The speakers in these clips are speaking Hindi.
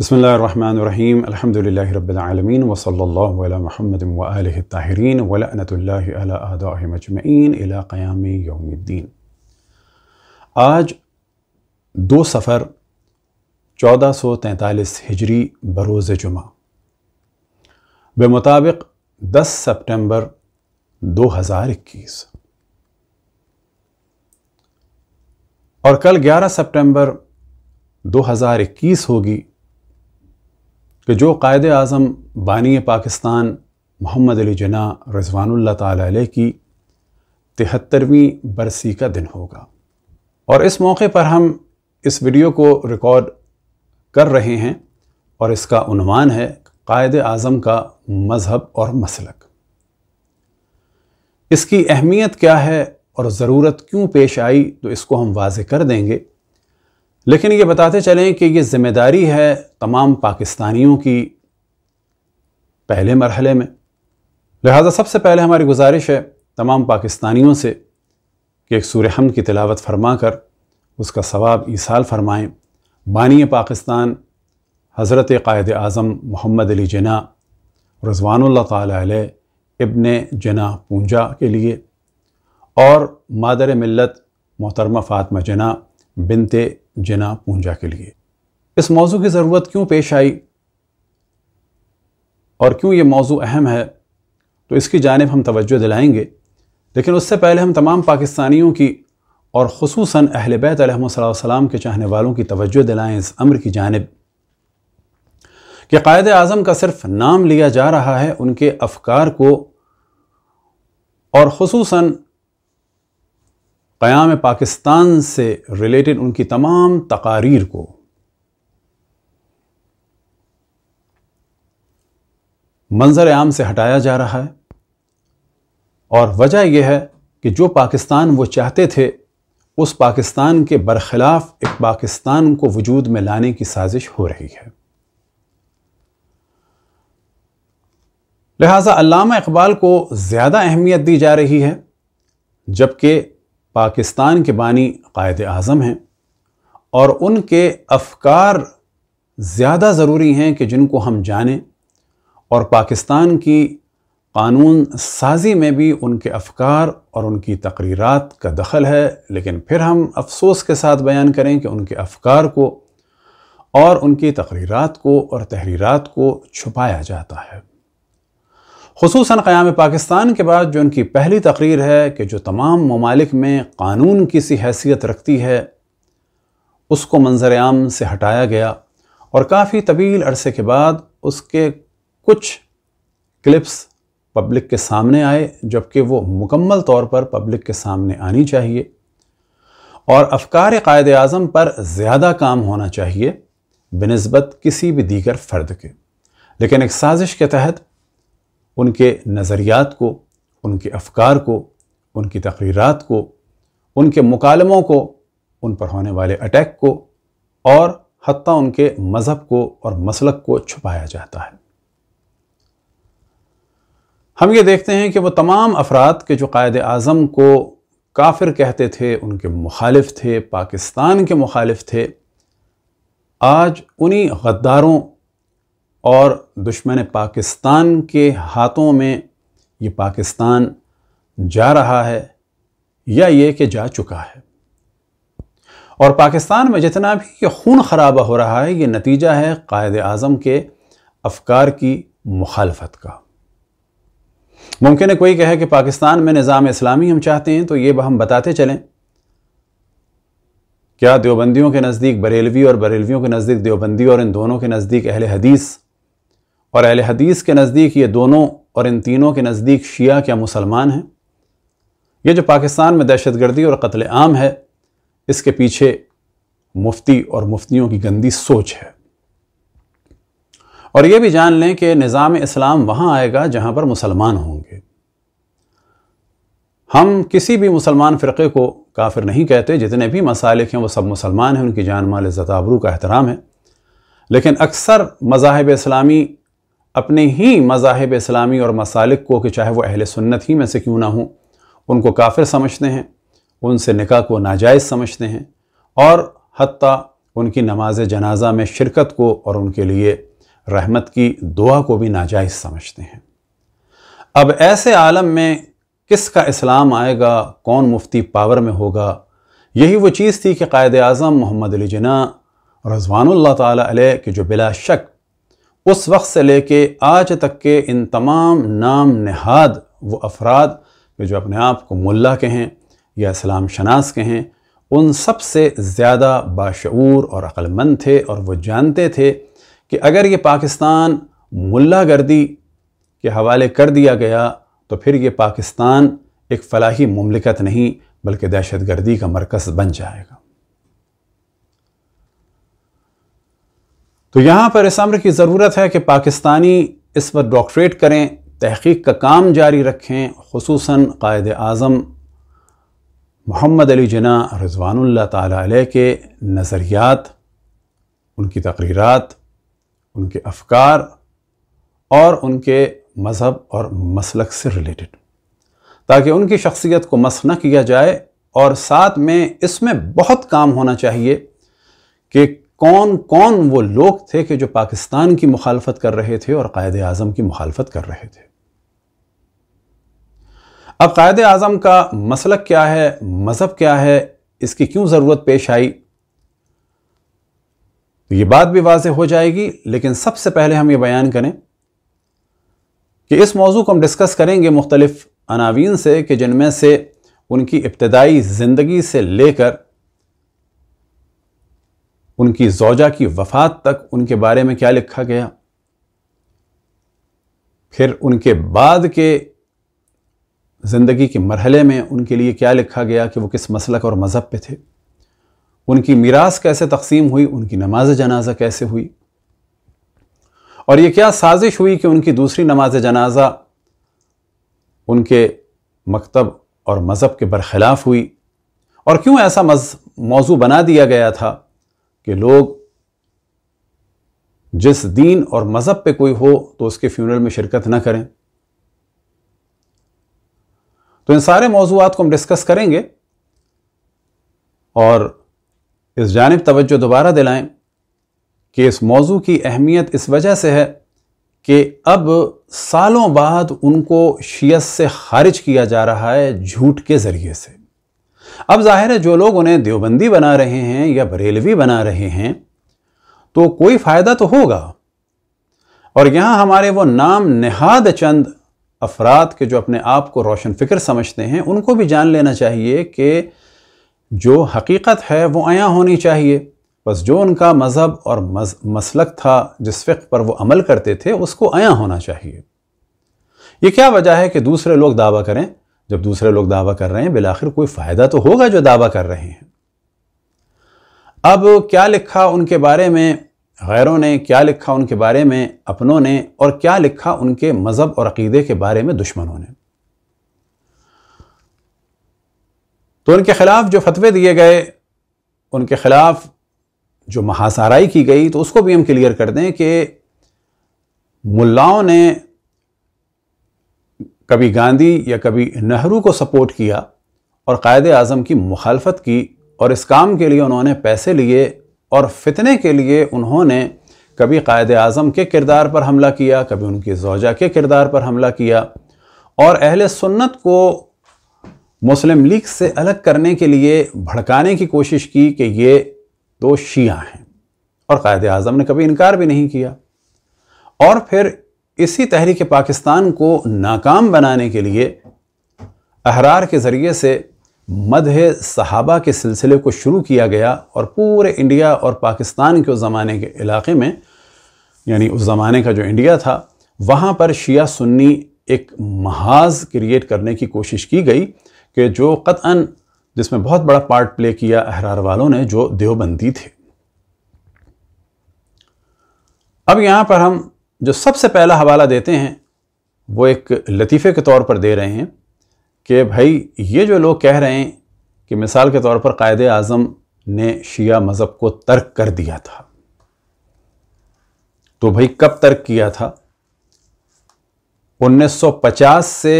بسم الله الرحمن الرحيم الحمد لله رب العالمين وصلى الله على محمد وآله الطاهرين ولعنة الله على أعدائهم أجمعين إلى قيام يوم الدين आज दो सफ़र 1443 हिजरी बरोज़ जुमा बेमुताबिक 10 सितंबर 2021 और कल 11 सितंबर 2021 होगी कि जो कायद अज़म बानी पाकिस्तान मोहम्मद अली जना रजवान की तिहत्तरवीं बरसी का दिन होगा और इस मौके पर हम इस वीडियो को रिकॉर्ड कर रहे हैं और इसका उनवान है कायद अज़म का मज़हब और मसलक इसकी अहमियत क्या है और ज़रूरत क्यों पेश आई तो इसको हम वाज कर देंगे लेकिन ये बताते चलें कि ये ज़िम्मेदारी है तमाम पाकिस्तानियों की पहले मरहले में लिहाजा सबसे पहले हमारी गुजारिश है तमाम पाकिस्तानियों से कि एक सूर हम की तिलावत फरमा कर उसका सवाब ईसाल फरमाएँ बानी पाकिस्तान हज़रत कायद अज़म मोहम्मद अली जना रजवान ताली इब्न जना पूंजा के लिए और मादर मिलत मोहतरमा फ़ातमा जना बिनते जना पूंजा के लिए इस मौजू की ज़रूरत क्यों पेश आई और क्यों ये मौजू अहम है तो इसकी जानब हम तवज्जो दिलाएंगे लेकिन उससे पहले हम तमाम पाकिस्तानियों की और खसूस अहल बैत सलाम के चाहने वालों की तवज्जो दिलाएं इस अम्र की जानब कि कायद अज़म का सिर्फ नाम लिया जा रहा है उनके अफकार को और खसूस क़याम पाकिस्तान से रिलेटेड उनकी तमाम तकारीर को मंज़र आम से हटाया जा रहा है और वजह यह है कि जो पाकिस्तान वो चाहते थे उस पाकिस्तान के बरखिलाफ़ एक पाकिस्तान को वजूद में लाने की साजिश हो रही है लिहाजा अल्लामा इकबाल को ज़्यादा अहमियत दी जा रही है जबकि पाकिस्तान के बानी कायद अज़म हैं और उनके अफकार ज़्यादा ज़रूरी हैं कि जिनको हम जानें और पाकिस्तान की कानून साजी में भी उनके अफकार और उनकी तकरीरत का दखल है लेकिन फिर हम अफसोस के साथ बयान करें कि उनके अफकार को और उनकी तकरीरत को और तहरीरत को छुपाया जाता है खसूस क़याम पाकिस्तान के बाद जो उनकी पहली तकरीर है कि जो तमाम ममालिक में कानून की सी हैसियत रखती है उसको मंजर आम से हटाया गया और काफ़ी तवील अरसे के बाद उसके कुछ क्लिप्स पब्लिक के सामने आए जबकि वो मुकम्मल तौर पर पब्लिक के सामने आनी चाहिए और अफकार कायद अज़म पर ज़्यादा काम होना चाहिए बनस्बत किसी भी दीगर फ़र्द के लेकिन एक साजिश के तहत उनके नज़रियात को उनके अफकार को उनकी तकरीरत को उनके मुकालमों को उन पर होने वाले अटैक को और हती उनके मज़हब को और मसलक को छुपाया जाता है हम ये देखते हैं कि वह तमाम अफराद के जो कायद अज़म को काफिर कहते थे उनके मुखालिफ थे पाकिस्तान के मुखालिफ थे आज उन्हीं गद्दारों और दुश्मन पाकिस्तान के हाथों में ये पाकिस्तान जा रहा है या ये कि जा चुका है और पाकिस्तान में जितना भी ये खून खराबा हो रहा है ये नतीजा है कायद अज़म के अफकार की मुखालफत का मुमकिन है कोई कहे कि पाकिस्तान में निज़ाम इस्लामी हम चाहते हैं तो ये हम बताते चलें क्या देवबंदियों के नज़दीक बरेलवी और बरेलवियों के नज़दीक देवबंदी और इन दोनों के नज़दीक अहल हदीस और अहले हदीस के नज़दीक ये दोनों और इन तीनों के नज़दीक शिया क्या मुसलमान हैं ये जो पाकिस्तान में दहशत गर्दी और कत्ल आम है इसके पीछे मुफ्ती और मुफ्तियों की गंदी सोच है और ये भी जान लें कि निज़ाम इस्लाम वहाँ आएगा जहाँ पर मुसलमान होंगे हम किसी भी मुसलमान फ़िरक़े को काफिर नहीं कहते जितने भी मसालिक हैं वो सब मुसलमान हैं उनकी जान माल ज़ताबरू का एहतराम है लेकिन अक्सर मज़ाहब इस्लामी अपने ही मज़ाहब इस्लामी और मसालिक को कि चाहे वो अहल सुन्नत ही में से क्यों ना हों उनको काफिर समझते हैं उनसे निका को नाजायज़ समझते हैं और हती उनकी नमाज जनाजा में शिरकत को और उनके लिए रहमत की दुआ को भी नाजायज़ समझते हैं अब ऐसे आलम में किसका इस्लाम आएगा कौन मुफ्ती पावर में होगा यही वो चीज़ थी कि कायद अजम मोहम्मद अली जना रजवान तल के जो बिला शक उस वक्त से लेके आज तक के इन तमाम नाम नहाद वो अफराद जो अपने आप को मुल्ला के हैं या इस्लाम शनास के हैं उन सब से ज़्यादा बाशूर और अक्लमंद थे और वो जानते थे कि अगर ये पाकिस्तान मुल्ला गर्दी के हवाले कर दिया गया तो फिर ये पाकिस्तान एक फलाही ममलिकत नहीं बल्कि दहशत गर्दी का मरकज़ बन जाएगा तो यहाँ पर इस अम्र की ज़रूरत है कि पाकिस्तानी इस पर डॉक्ट्रेट करें तहकीक का काम जारी रखें खसूस कायद अज़म मोहम्मद अली जना रजवानुल्ला ताली के नज़रियात उनकी तकरीरत उनके अफकार और उनके मज़हब और मसलक से रिलेटेड ताकि उनकी शख्सियत को मस न किया जाए और साथ में इसमें बहुत काम होना चाहिए कि कौन कौन वो लोग थे कि जो पाकिस्तान की मुखालफत कर रहे थे और कायद आजम की मुखालफत कर रहे थे अब कायद आजम का मसलक क्या है मज़हब क्या है इसकी क्यों ज़रूरत पेश आई ये बात भी वाज हो जाएगी लेकिन सबसे पहले हम ये बयान करें कि इस मौजू को हम डिस्कस करेंगे मुख्तलिफ अनावीन से कि जिनमें से उनकी इब्तदाई ज़िंदगी से लेकर उनकी जौजा की वफात तक उनके बारे में क्या लिखा गया फिर उनके बाद के ज़िंदगी के मरहले में उनके लिए क्या लिखा गया कि वो किस मसलक और मज़हब पे थे उनकी मीरास कैसे तकसीम हुई उनकी नमाज जनाजा कैसे हुई और ये क्या साजिश हुई कि उनकी दूसरी नमाज जनाजा उनके मकतब और मज़हब के बरखिलाफ़ हुई और क्यों ऐसा मौजू बना दिया गया था कि लोग जिस दीन और मज़हब पे कोई हो तो उसके फ्यूनरल में शिरकत ना करें तो इन सारे मौजूद को हम डिस्कस करेंगे और इस जानब तवज्जो दोबारा दिलाएं कि इस मौजू की अहमियत इस वजह से है कि अब सालों बाद उनको शीयत से खारिज किया जा रहा है झूठ के ज़रिए से अब जाहिर है जो लोग उन्हें देवबंदी बना रहे हैं या बरेलवी बना रहे हैं तो कोई फ़ायदा तो होगा और यहां हमारे वो नाम निहाद चंद अफराद के जो अपने आप को रोशन फिक्र समझते हैं उनको भी जान लेना चाहिए कि जो हकीकत है वो आया होनी चाहिए बस जो उनका मज़हब और मज, मसलक था जिस फ़िक पर वो अमल करते थे उसको आया होना चाहिए ये क्या वजह है कि दूसरे लोग दावा करें जब दूसरे लोग दावा कर रहे हैं बिलाखिर कोई फ़ायदा तो होगा जो दावा कर रहे हैं अब क्या लिखा उनके बारे में गैरों ने क्या लिखा उनके बारे में अपनों ने और क्या लिखा उनके मज़हब और अकीदे के बारे में दुश्मनों ने तो उनके ख़िलाफ़ जो फतवे दिए गए उनके ख़िलाफ़ जो महासाराई की गई तो उसको भी हम क्लियर कर दें कि मुल्लाओं ने कभी गांधी या कभी नेहरू को सपोर्ट किया और कायद अज़म की मुखालफत की और इस काम के लिए उन्होंने पैसे लिए और फितने के लिए उन्होंने कभी कायद अज़म के किरदार पर हमला किया कभी उनकी जोजा के किरदार पर हमला किया और अहल सुन्नत को मुस्लिम लीग से अलग करने के लिए भड़काने की कोशिश की कि ये दो शिया हैं और कायद अज़म ने कभी इनकार भी नहीं किया और फिर इसी तहरीक पाकिस्तान को नाकाम बनाने के लिए अहरार के ज़रिए से मदह सहाबा के सिलसिले को शुरू किया गया और पूरे इंडिया और पाकिस्तान के उस ज़माने के इलाके में यानी उस ज़माने का जो इंडिया था वहाँ पर शिया सुन्नी एक महाज क्रिएट करने की कोशिश की गई कि जो कतअन जिसमें बहुत बड़ा पार्ट प्ले किया अहरार वालों ने जो देवबंदी थे अब यहाँ पर हम जो सबसे पहला हवाला देते हैं वो एक लतीफ़े के तौर पर दे रहे हैं कि भाई ये जो लोग कह रहे हैं कि मिसाल के तौर पर कायद अज़म ने शिया मज़हब को तर्क कर दिया था तो भाई कब तर्क किया था 1950 से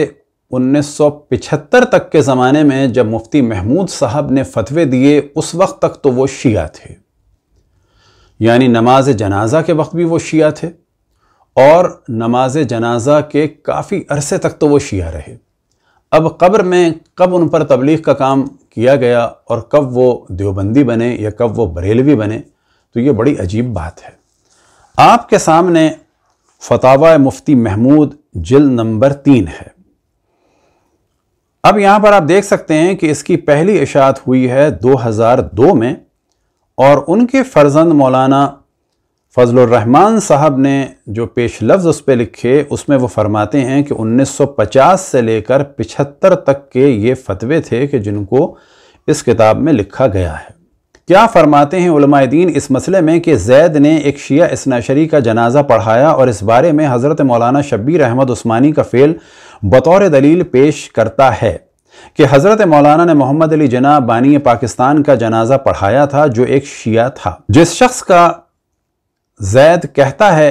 1975 तक के ज़माने में जब मुफ्ती महमूद साहब ने फतवे दिए उस वक्त तक तो वो शिया थे यानी नमाज जनाजा के वक्त भी वो शिया थे और नमाज जनाजा के काफ़ी अरसे तक तो वो शिया रहे अब कब्र में कब उन पर तबलीग का काम किया गया और कब वो देवबंदी बने या कब वो बरेलवी बने तो ये बड़ी अजीब बात है आपके सामने फतावा मुफ्ती महमूद जिल नंबर तीन है अब यहाँ पर आप देख सकते हैं कि इसकी पहली इशात हुई है 2002 में और उनके फर्जंद मौलाना फजलरहमान साहब ने जो पेश लफ्ज़ उस पर लिखे उसमें वो फरमाते हैं कि 1950 से लेकर 75 तक के ये फतवे थे कि जिनको इस किताब में लिखा गया है क्या फरमाते हैं दीन इस मसले में कि जैद ने एक शिया इसनाशरी का जनाजा पढ़ाया और इस बारे में हज़रत मौलाना शब्बीर अहमद उस्मानी का फ़ेल बतौर दलील पेश करता है कि हज़रत मौलाना ने मोहम्मद अली जना बानी पाकिस्तान का जनाजा पढ़ाया था जो एक शिया था जिस शख्स का जैद कहता है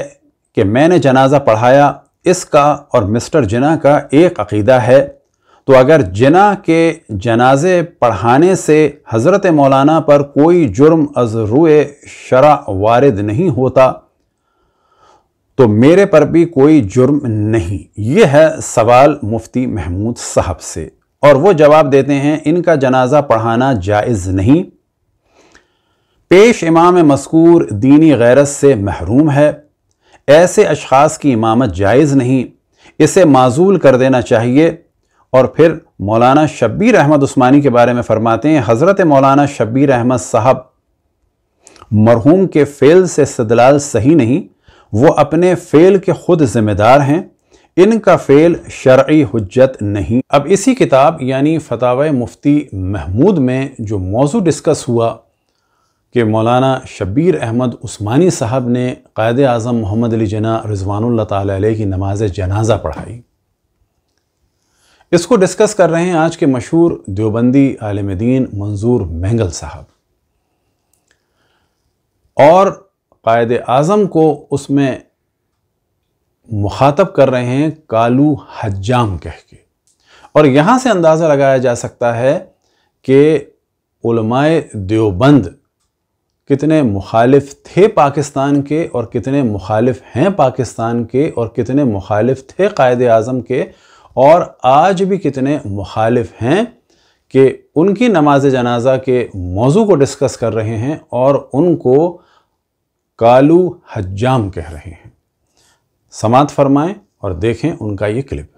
कि मैंने जनाजा पढ़ाया इसका और मिस्टर जिना का एक अकीदा है तो अगर जिना के जनाजे पढ़ाने से हज़रत मौलाना पर कोई जुर्म अजरू शरा वारद नहीं होता तो मेरे पर भी कोई जुर्म नहीं ये है सवाल मुफ्ती महमूद साहब से और वो जवाब देते हैं इनका जनाजा पढ़ाना जायज़ नहीं पेश इमाम मस्कूर दीनी गैरत से महरूम है ऐसे अशखास की इमामत जायज़ नहीं इसे माजूल कर देना चाहिए और फिर मौलाना शब्बीर अहमद उस्मानी के बारे में फरमाते हैं हज़रत मौलाना शब्बीर अहमद साहब मरहूम के फ़ेल से सदलाल सही नहीं वो अपने फ़ेल के ख़ुद ज़िम्मेदार हैं इनका फ़ेल शर्य हजत नहीं अब इसी किताब यानी फताव मुफ्ती महमूद में जो मौजू डिस्कस हुआ कि मौलाना शबीर अहमद उस्मानी साहब ने कायद अज़म मोहम्मद अली जना रिजवान तै की नमाज जनाजा पढ़ाई इसको डिस्कस कर रहे हैं आज के मशहूर देवबंदी आलम दीन मंजूर मैंगल साहब और कायद अज़म को उसमें मुखातब कर रहे हैं कालू हजाम कह के और यहाँ से अंदाज़ा लगाया जा सकता है कि उलमाए देवबंद कितने मुखालिफ थे पाकिस्तान के और कितने मुखालिफ हैं पाकिस्तान के और कितने मुखालिफ थे कायद अज़म के और आज भी कितने मुखालिफ हैं कि उनकी नमाज जनाजा के मौजू को डिस्कस कर रहे हैं और उनको कालू हज्जाम कह रहे हैं समात फरमाएं और देखें उनका ये क्लिप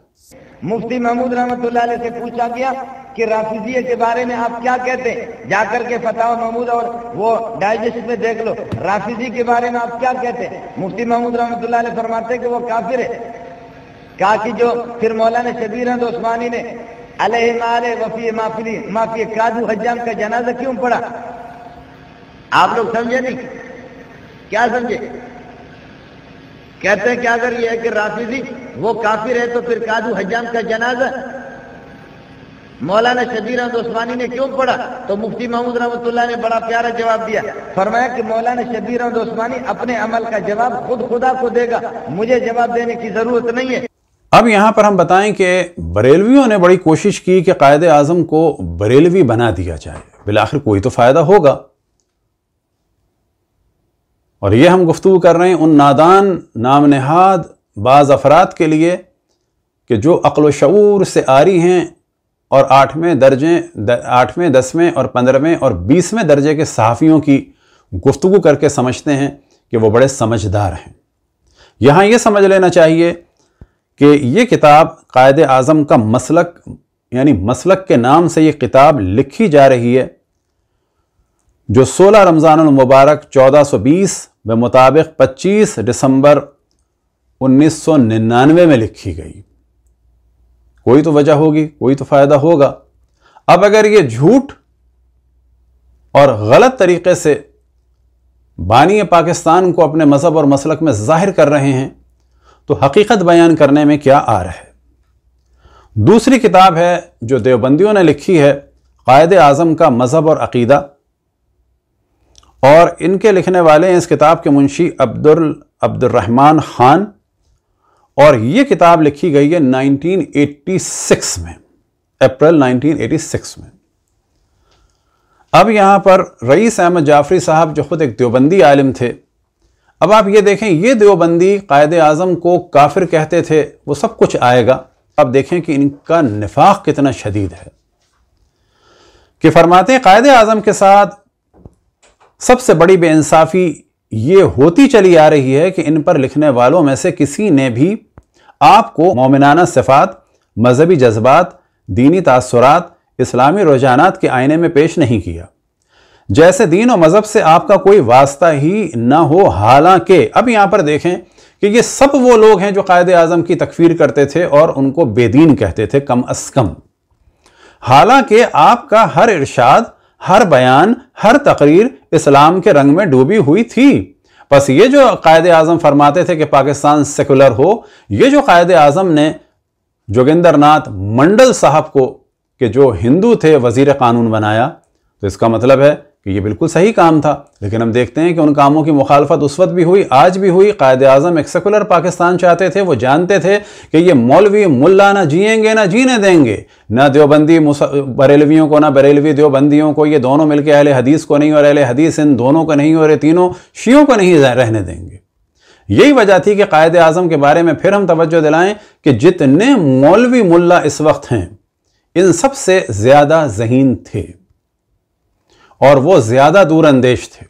मुफ्ती महमूद रहमत से पूछा गया कि राफिजिए के बारे में आप क्या कहते हैं जाकर के फताह महमूद और वो डाइजेस्ट में देख लो राफिजी के बारे में आप क्या कहते हैं मुफ्ती महमूद रहमत फरमाते कि वो काफिर है कहा कि जो फिर मौलाना शबीर अहमद तो उस्मानी ने अलह वफी माफी माफी काजू हजाम का जनाजा क्यों पड़ा आप लोग समझे नहीं क्या समझे कहते हैं कि अगर यह है राफिजी वो काफिर है तो फिर काजू हजाम का जनाजा मौलाना शबीर अहमद उस्मानी ने क्यों पढ़ा तो मुफ्ती महमूद रहमतुल्ला ने बड़ा प्यारा जवाब दिया फरमाया कि मौलाना शबीर अहमद उस्मानी अपने अमल का जवाब खुद खुदा को देगा मुझे जवाब देने की जरूरत नहीं है अब यहाँ पर हम बताएं कि बरेलवियों ने बड़ी कोशिश की कि कायदे आजम को बरेलवी बना दिया जाए बिलाखिर कोई तो फायदा होगा और ये हम गुफ्तु कर रहे हैं उन नादान नाम नहाद बाज़ अफराद के लिए कि जो अक्ल शूर से आरी हैं और आठवें दर्जे आठवें दसवें और पंद्रहवें और बीसवें दर्जे के सहाफ़ियों की गुफ्तु करके समझते हैं कि वो बड़े समझदार हैं यहाँ ये समझ लेना चाहिए कि ये किताब कायद अज़म का मसलक यानी मसलक के नाम से ये किताब लिखी जा रही है जो 16 रमज़ान मुबारक 1420 मुताबिक 25 दिसंबर 1999 में लिखी गई कोई तो वजह होगी कोई तो फायदा होगा अब अगर ये झूठ और गलत तरीके से बानी पाकिस्तान को अपने मज़हब और मसलक में जाहिर कर रहे हैं तो हकीकत बयान करने में क्या आ रहा है दूसरी किताब है जो देवबंदियों ने लिखी है कायद आज़म का मज़हब और अकीदा और इनके लिखने वाले हैं इस किताब के मुंशी अब्दुल अब्दुलरहमान ख़ान और ये किताब लिखी गई है 1986 में अप्रैल 1986 में अब यहाँ पर रईस अहमद जाफरी साहब जो खुद एक देवबंदी आलिम थे अब आप ये देखें ये देवबंदी कायद अज़म को काफिर कहते थे वो सब कुछ आएगा अब देखें कि इनका निफाक कितना शदीद है कि फरमाते कायद अज़म के साथ सबसे बड़ी बेइंसाफ़ी ये होती चली आ रही है कि इन पर लिखने वालों में से किसी ने भी आपको मोमिनाना सिफात मजहबी जज्बात दीनी तासरात इस्लामी रुझानात के आईने में पेश नहीं किया जैसे दीन और मज़हब से आपका कोई वास्ता ही ना हो हालांकि अब यहाँ पर देखें कि ये सब वो लोग हैं जो कायद अजम की तकफीर करते थे और उनको बेदीन कहते थे कम अज़ कम हालांकि आपका हर इरशाद हर बयान हर तकरीर इस्लाम के रंग में डूबी हुई थी बस ये जो कायद आजम फरमाते थे कि पाकिस्तान सेकुलर हो ये जो कायद आजम ने जोगिंदर नाथ मंडल साहब को कि जो हिंदू थे वजीर कानून बनाया तो इसका मतलब है कि ये बिल्कुल सही काम था लेकिन हम देखते हैं कि उन कामों की मुखालफत उस वक्त भी हुई आज भी हुई कायद अजम एक सेकुलर पाकिस्तान चाहते थे वो जानते थे कि ये मौलवी मुल्ला ना जियेंगे ना जीने देंगे ना देवबंदी बरेलवियों को ना बरेलवी देवबंदियों को ये दोनों मिलकर अहल हदीस को नहीं और अहल हदीस इन दोनों को नहीं और ये तीनों शीयों को नहीं रहने देंगे यही वजह थी कि कायद अजम के बारे में फिर हम तवज्जो दिलाएं कि जितने मौलवी मुल्ला इस वक्त हैं इन सबसे ज़्यादा जहीन थे और वो ज्यादा दूर अंदेश थे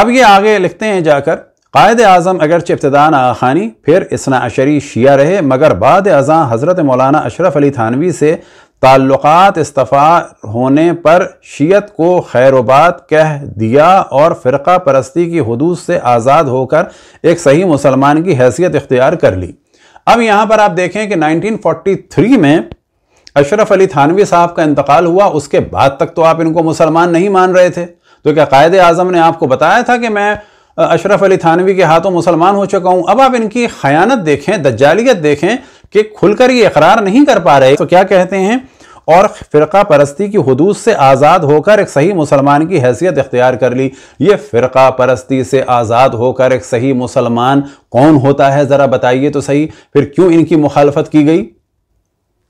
अब ये आगे लिखते हैं जाकर कायद आज़म अगर इब्तदान आखानी फिर इसना अशरी शिया रहे मगर बाद अजा हज़रत मौलाना अशरफ अली थानवी से ताल्लुक़ात इस्तफ़ा होने पर शीयत को खैरबाद कह दिया और फ़िरका परस्ती की हदूद से आज़ाद होकर एक सही मुसलमान की हैसियत इख्तियार कर ली अब यहाँ पर आप देखें कि 1943 में अशरफ अली थानवी साहब का इंतकाल हुआ उसके बाद तक तो आप इनको मुसलमान नहीं मान रहे थे तो क्या कायद आज़म ने आपको बताया था कि मैं अशरफ अली थानवी के हाथों मुसलमान हो चुका हूं अब आप इनकी खयानत देखें दज्जालियत देखें कि खुलकर ये इकरार नहीं कर पा रहे तो क्या कहते हैं और फ़िरका परस्ती की हदूद से आज़ाद होकर एक सही मुसलमान की हैसियत इख्तियार कर ली ये फ़िरका परस्ती से आज़ाद होकर एक सही मुसलमान कौन होता है ज़रा बताइए तो सही फिर क्यों इनकी मुखालफत की गई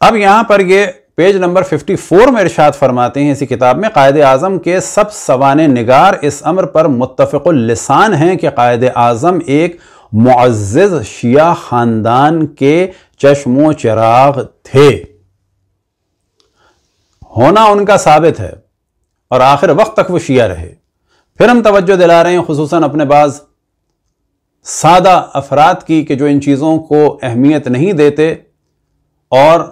अब यहां पर ये पेज नंबर 54 में इर्शाद फरमाते हैं इसी किताब में कायद आज़म के सब सवान निगार इस अमर पर मुतफिकसान हैं कि कायद आज़म एक मुआज़ शिया ख़ानदान के चश्मो चराग थे होना उनका साबित है और आखिर वक्त तक वो शिया रहे फिर हम तवज्जो दिला रहे हैं खसूस अपने बाज़ सादा अफराद की कि जो इन चीज़ों को अहमियत नहीं देते और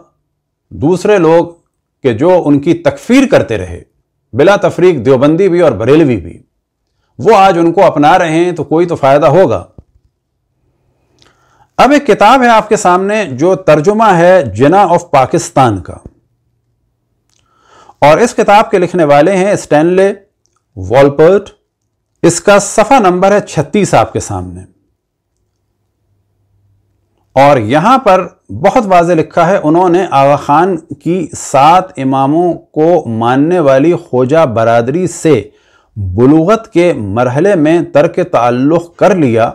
दूसरे लोग के जो उनकी तकफीर करते रहे बिला तफरीक देवबंदी भी और बरेलवी भी वो आज उनको अपना रहे हैं तो कोई तो फ़ायदा होगा अब एक किताब है आपके सामने जो तर्जुमा है जिना ऑफ पाकिस्तान का और इस किताब के लिखने वाले हैं स्टैनले वॉलपर्ट इसका सफ़ा नंबर है छत्तीस आपके सामने और यहाँ पर बहुत वाज लिखा है उन्होंने आगा खान की सात इमामों को मानने वाली खोजा बरदरी से बलूगत के मरहले में तर्क ताल्लुक़ कर लिया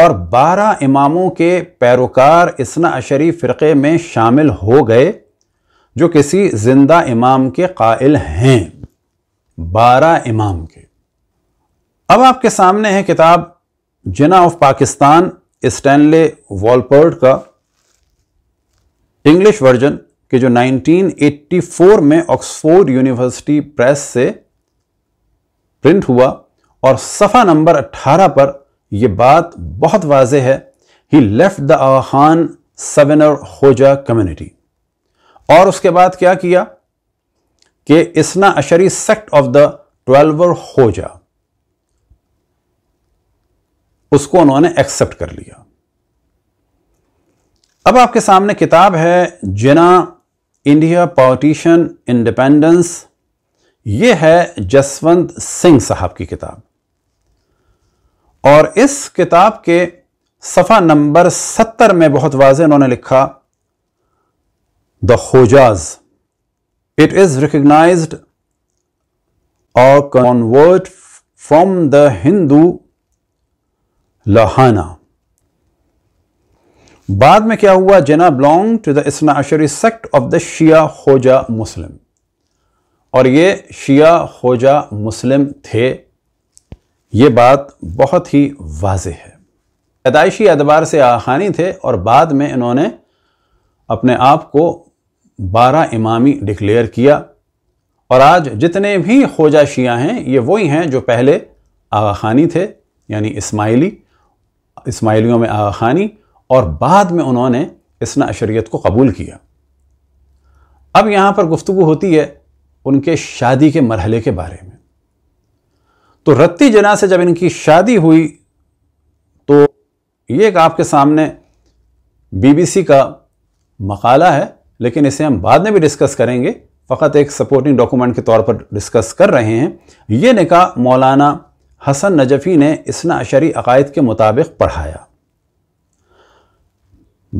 और बारह इमामों के पैरोकार इसना अशरी फ़िरक़े में शामिल हो गए जो किसी ज़िंदा इमाम के कायल हैं बारह इमाम के अब आपके सामने है किताब जना ऑफ पाकिस्तान स्टैनले वॉलपर्ड का इंग्लिश वर्जन के जो 1984 में ऑक्सफोर्ड यूनिवर्सिटी प्रेस से प्रिंट हुआ और सफ़ा नंबर 18 पर यह बात बहुत वाजे है ही लेफ्ट द आहान सेवेनर होजा कम्युनिटी और उसके बाद क्या किया कि Isna Ashari sect of the twelver होजा उसको उन्होंने एक्सेप्ट कर लिया अब आपके सामने किताब है जिना इंडिया पॉलिटिशियन इंडिपेंडेंस ये है जसवंत सिंह साहब की किताब और इस किताब के सफ़ा नंबर सत्तर में बहुत वाज उन्होंने लिखा द होजाज इट इज़ रिकग्नाइज और कन्वर्ट फ्रॉम द हिंदू लहाना बाद में क्या हुआ Jinnah belong to the Isnashari sect of the Shia Khoja Muslim और ये शिया खोजा मुस्लिम थे ये बात बहुत ही वाज है पैदाइशी एतबार से आखानी थे और बाद में इन्होंने अपने आप को बारह इमामी डिक्लेयर किया और आज जितने भी खोजा शिया हैं ये वही हैं जो पहले आखानी थे यानी इस्माइली इसमाइलियों में आगा खानी और बाद में उन्होंने इसना अशरीत को कबूल किया अब यहाँ पर गुफ्तु होती है उनके शादी के मरहले के बारे में तो रत्ती जना से जब इनकी शादी हुई तो ये एक आपके सामने बीबीसी का मकाला है लेकिन इसे हम बाद में भी डिस्कस करेंगे फ़कत एक सपोर्टिंग डॉक्यूमेंट के तौर पर डिस्कस कर रहे हैं ये निका मौलाना हसन नजफ़ी ने इसना अशरी अकायद के मुताबिक पढ़ाया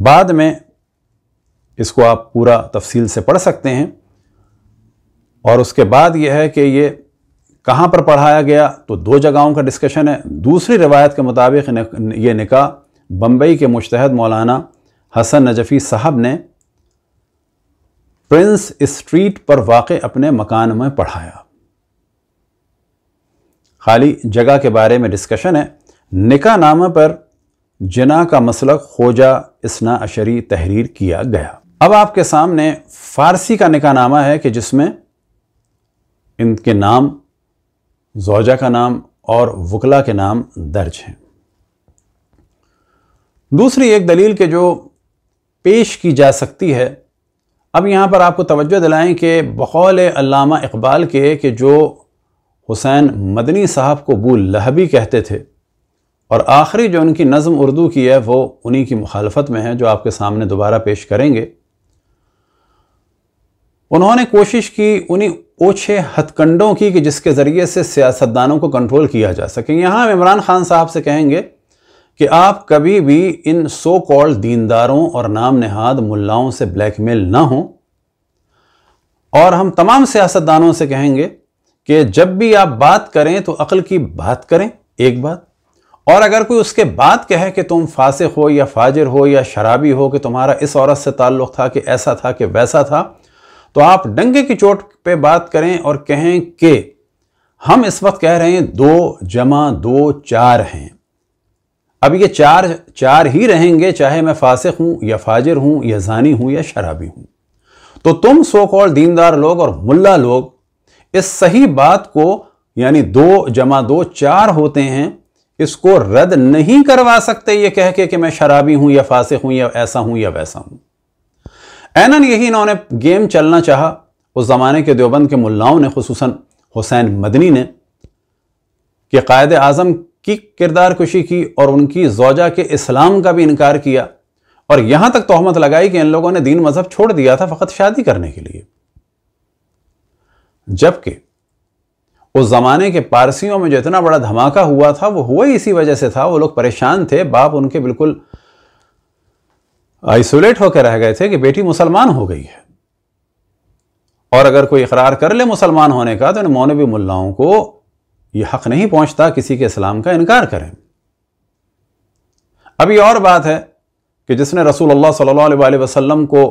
बाद में इसको आप पूरा तफसील से पढ़ सकते हैं और उसके बाद यह है कि ये कहाँ पर पढ़ाया गया तो दो जगहों का डिस्कशन है दूसरी रवायत के मुताबिक ये निका बम्बई के मुश्तहद मौलाना हसन नजफ़ी साहब ने प्रिंस स्ट्रीट पर वाक़ अपने मकान में पढ़ाया खाली जगह के बारे में डिस्कशन है निका नामा पर जना का मसलक खोजा इसना अशरी तहरीर किया गया अब आपके सामने फ़ारसी का निका नामा है कि जिसमें इनके नाम जोजा का नाम और वकला के नाम दर्ज हैं दूसरी एक दलील के जो पेश की जा सकती है अब यहाँ पर आपको तवज्जो दिलाएं कि बकौल अमामा इकबाल के कि जो हुसैन मदनी साहब को बू लहबी कहते थे और आखिरी जो उनकी नज़म उर्दू की है वो उन्हीं की मुखालफत में है जो आपके सामने दोबारा पेश करेंगे उन्होंने कोशिश की उन्हीं ओछे हथकंडों की कि जिसके ज़रिए से सियासतदानों को कंट्रोल किया जा सके यहाँ हम इमरान खान साहब से कहेंगे कि आप कभी भी इन सो कॉल्ड दीनदारों और नाम नहाद मुलाओं से ब्लैकमेल ना हों और हम तमाम सियासतदानों से कहेंगे कि जब भी आप बात करें तो अकल की बात करें एक बात और अगर कोई उसके बाद कहे कि तुम फासिक हो या फाजिर हो या शराबी हो कि तुम्हारा इस औरत से ताल्लुक़ था कि ऐसा था कि वैसा था तो आप डंगे की चोट पे बात करें और कहें कि हम इस वक्त कह रहे हैं दो जमा दो चार हैं अब ये चार चार ही रहेंगे चाहे मैं फासिक हूँ या फाजिर हूँ या जानी हूँ या शराबी हूँ तो तुम सो कॉल दीनदार लोग और मुल्ला लोग इस सही बात को यानी दो जमा दो चार होते हैं इसको रद्द नहीं करवा सकते ये कह के कि मैं शराबी हूं या फासे हूं या ऐसा हूं या वैसा हूं एनन यही इन्होंने गेम चलना चाहा उस ज़माने के देवबंद के मुल्लाओं ने खसूस हुसैन मदनी ने कि कायद आज़म की किरदार कुशी की और उनकी जोजा के इस्लाम का भी इनकार किया और यहां तक तोहमत लगाई कि इन लोगों ने दीन मज़हब छोड़ दिया था फ़कत शादी करने के लिए जबकि उस ज़माने के पारसियों में जो इतना बड़ा धमाका हुआ था वो हुआ ही इसी वजह से था वो लोग परेशान थे बाप उनके बिल्कुल आइसोलेट होकर रह गए थे कि बेटी मुसलमान हो गई है और अगर कोई इकरार कर ले मुसलमान होने का तो इन मौनवी मुल्लाओं को यह हक नहीं पहुंचता किसी के इस्लाम का इनकार करें अभी और बात है कि जिसने रसूल अल्लाह सल्लल्लाहु अलैहि वसल्लम को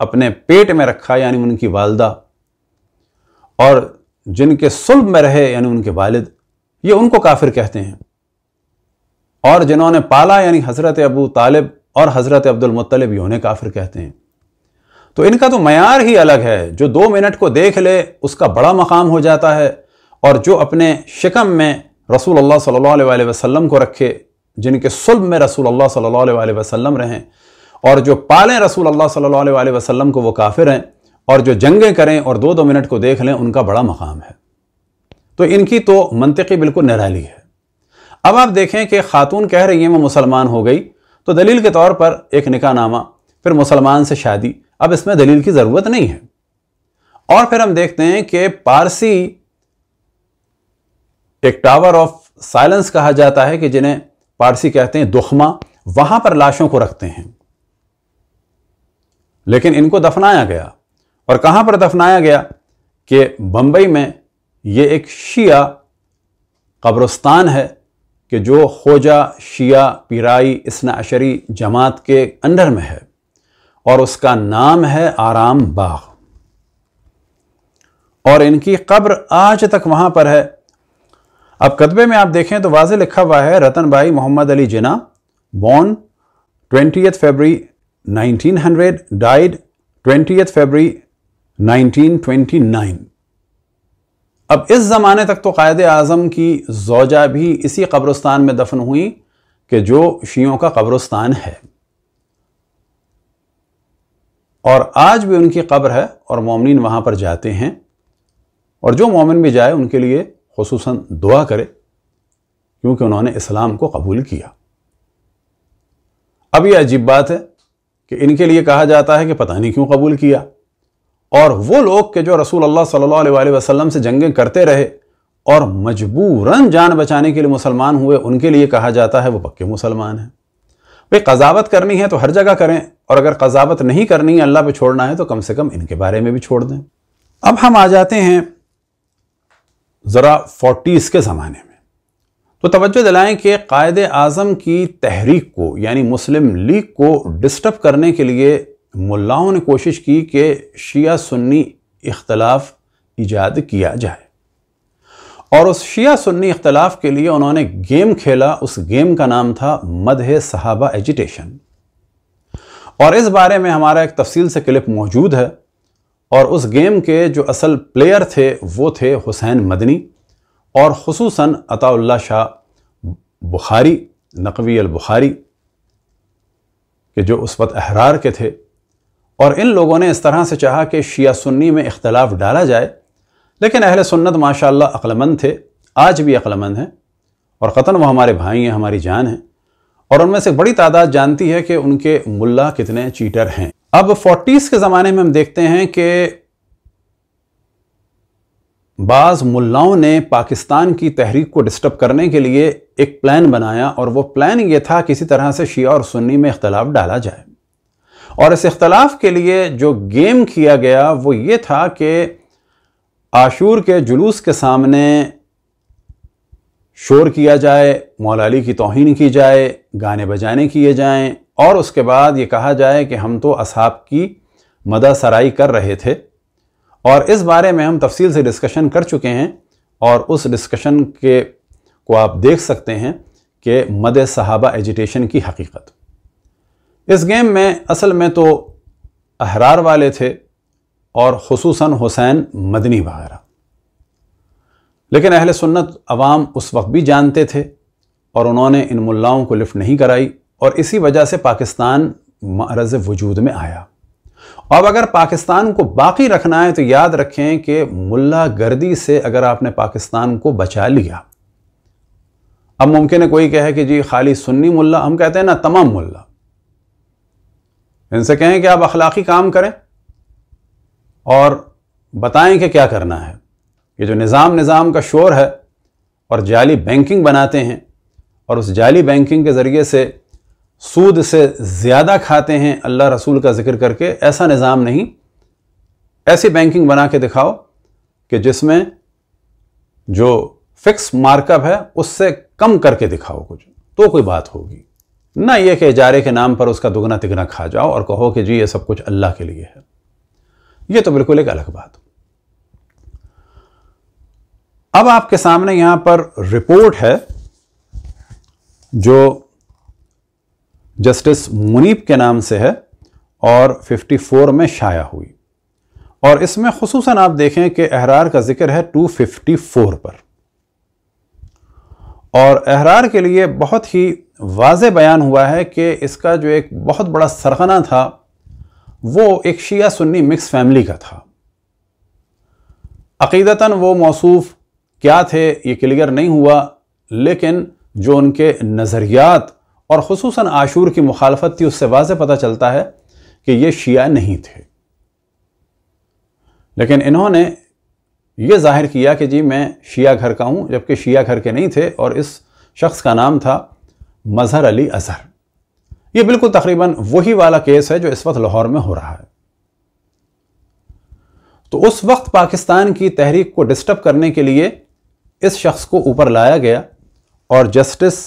अपने पेट में रखा यानी उनकी वालदा और जिनके सुल्ब में रहे यानी उनके वालिद ये उनको काफिर कहते हैं और जिन्होंने पाला यानी हज़रत अबू तालिब और हज़रत अब्दुलमतलब ये उन्हें काफिर कहते हैं तो इनका तो मैार ही अलग है जो दो मिनट को देख ले उसका बड़ा मकाम हो जाता है और जो अपने शिकम में रसूल अल्लाह सल्लल्लाहु अलैहि वसल्लम को रखे जिनके सुल्ब में रसूल अल्लाह सल्लल्लाहु अलैहि वसल्लम रहें और जो पालें रसूल अल्लाह सल्लल्लाहु अलैहि वसल्लम को वो काफिर हैं और जो जंगे करें और दो दो मिनट को देख लें उनका बड़ा मकाम है तो इनकी तो मनतकी बिल्कुल निराली है अब आप देखें कि खातून कह रही हैं मैं मुसलमान हो गई तो दलील के तौर पर एक निकाहनामा फिर मुसलमान से शादी अब इसमें दलील की ज़रूरत नहीं है और फिर हम देखते हैं कि पारसी एक टावर ऑफ साइलेंस कहा जाता है कि जिन्हें पारसी कहते हैं दुखमा वहां पर लाशों को रखते हैं लेकिन इनको दफनाया गया और कहां पर दफनाया गया कि बंबई में ये एक शिया कब्रस्तान है कि जो खोजा शिया पिराई इसना अशरी जमात के अंडर में है और उसका नाम है आराम बाग और इनकी कब्र आज तक वहां पर है अब कतबे में आप देखें तो वाज लिखा हुआ है Ratan Bhai Mohammad Ali Jinnah born twenty February 1900 died twenty February 1929 अब इस ज़माने तक तो कायद आज़म की जोजा भी इसी कब्रस्तान में दफन हुई कि जो शियों का कब्रस्तान है और आज भी उनकी कब्र है और मोमिन वहाँ पर जाते हैं और जो मोमिन भी जाए उनके लिए खसूस दुआ करे क्योंकि उन्होंने इस्लाम को कबूल किया अब यह अजीब बात है कि इनके लिए कहा जाता है कि पता नहीं क्यों कबूल किया और वो लोग के जो रसूल अल्लाह सल्लल्लाहु अलैहि वसल्लम से जंगें करते रहे और मजबूरन जान बचाने के लिए मुसलमान हुए उनके लिए कहा जाता है वो पक्के मुसलमान हैं भाई कजावत करनी है तो हर जगह करें और अगर कजावत नहीं करनी है अल्लाह पे छोड़ना है तो कम से कम इनके बारे में भी छोड़ दें अब हम आ जाते हैं ज़रा फोर्टीज़ के ज़माने में तो तवज्जो दिलाएं कि कायद आज़म की तहरीक को यानी मुस्लिम लीग को डिस्टर्ब करने के लिए मुलाओं ने कोशिश की कि शिया सुन्नी इख्तलाफ ईजाद किया जाए और उस शिया सुन्नी इख्तलाफ के लिए उन्होंने गेम खेला उस गेम का नाम था मदह सहाबा एजिटेशन और इस बारे में हमारा एक तफसील से क्लिप मौजूद है और उस गेम के जो असल प्लेयर थे वो थे हुसैन मदनी और खसूस अताउल्ला शाह बुखारी नकवी अल बुखारी के जो उस वक्त अहरार के थे और इन लोगों ने इस तरह से चाहा कि शिया सुन्नी में इख्तलाफ डाला जाए लेकिन अहल सुन्नत माशा अक्लमंद थे आज भी अक्लमंद हैं और ख़तन वो हमारे भाई हैं हमारी जान हैं और उनमें से बड़ी तादाद जानती है कि उनके मुल्ला कितने चीटर हैं अब फोर्टीज़ के ज़माने में हम देखते हैं कि बाज़ मुल्लाओं ने पाकिस्तान की तहरीक को डिस्टर्ब करने के लिए एक प्लान बनाया और वो प्लान ये था किसी तरह से शिया और सुन्नी में इख्तलाफ डाला जाए और इस इख्तलाफ के लिए जो गेम किया गया वो ये था कि आशूर के जुलूस के सामने शोर किया जाए मौलाली की तोहन की जाए गाने बजाने किए जाएं और उसके बाद ये कहा जाए कि हम तो असहाब की मदा सराई कर रहे थे और इस बारे में हम तफसील से डिस्कशन कर चुके हैं और उस डिस्कशन के को आप देख सकते हैं कि मद सहाबा एजिटेशन की हकीकत इस गेम में असल में तो अहरार वाले थे और खसूस हुसैन मदनी वगैरह लेकिन अहल सुन्नत अवाम उस वक्त भी जानते थे और उन्होंने इन मुल्लाओं को लिफ्ट नहीं कराई और इसी वजह से पाकिस्तान मरज वजूद में आया अब अगर पाकिस्तान को बाकी रखना है तो याद रखें कि मुल्ला गर्दी से अगर आपने पाकिस्तान को बचा लिया अब मुमकिन है कोई कहे कि जी खाली सुन्नी मुल्ला हम कहते हैं ना तमाम मुल्ला इनसे कहें कि आप अखलाकी काम करें और बताएं कि क्या करना है ये जो निज़ाम निज़ाम का शोर है और जाली बैंकिंग बनाते हैं और उस जाली बैंकिंग के ज़रिए से सूद से ज़्यादा खाते हैं अल्लाह रसूल का ज़िक्र करके ऐसा निज़ाम नहीं ऐसी बैंकिंग बना के दिखाओ कि जिसमें जो फिक्स मार्कअप है उससे कम करके दिखाओ कुछ तो कोई बात होगी ना ये कि इजारे के नाम पर उसका दुगना तिगना खा जाओ और कहो कि जी ये सब कुछ अल्लाह के लिए है ये तो बिल्कुल एक अलग बात अब आपके सामने यहां पर रिपोर्ट है जो जस्टिस मुनीब के नाम से है और 54 में शाया हुई और इसमें खसूस आप देखें कि अहरार का जिक्र है 254 पर और अहरार के लिए बहुत ही वाज बयान हुआ है कि इसका जो एक बहुत बड़ा सरगना था वो एक शिया सुन्नी मिक्स फैमिली का था अकीदता वो मौसूफ क्या थे ये क्लियर नहीं हुआ लेकिन जो उनके नज़रियात और खसूस आशूर की मुखालफत थी उससे वाज पता चलता है कि ये शिया नहीं थे लेकिन इन्होंने ये जाहिर किया कि जी मैं शिया घर का हूँ जबकि शिया घर के नहीं थे और इस शख्स का नाम था मजहर अली अजहर ये बिल्कुल तकरीबन वही वाला केस है जो इस वक्त लाहौर में हो रहा है तो उस वक्त पाकिस्तान की तहरीक को डिस्टर्ब करने के लिए इस शख्स को ऊपर लाया गया और जस्टिस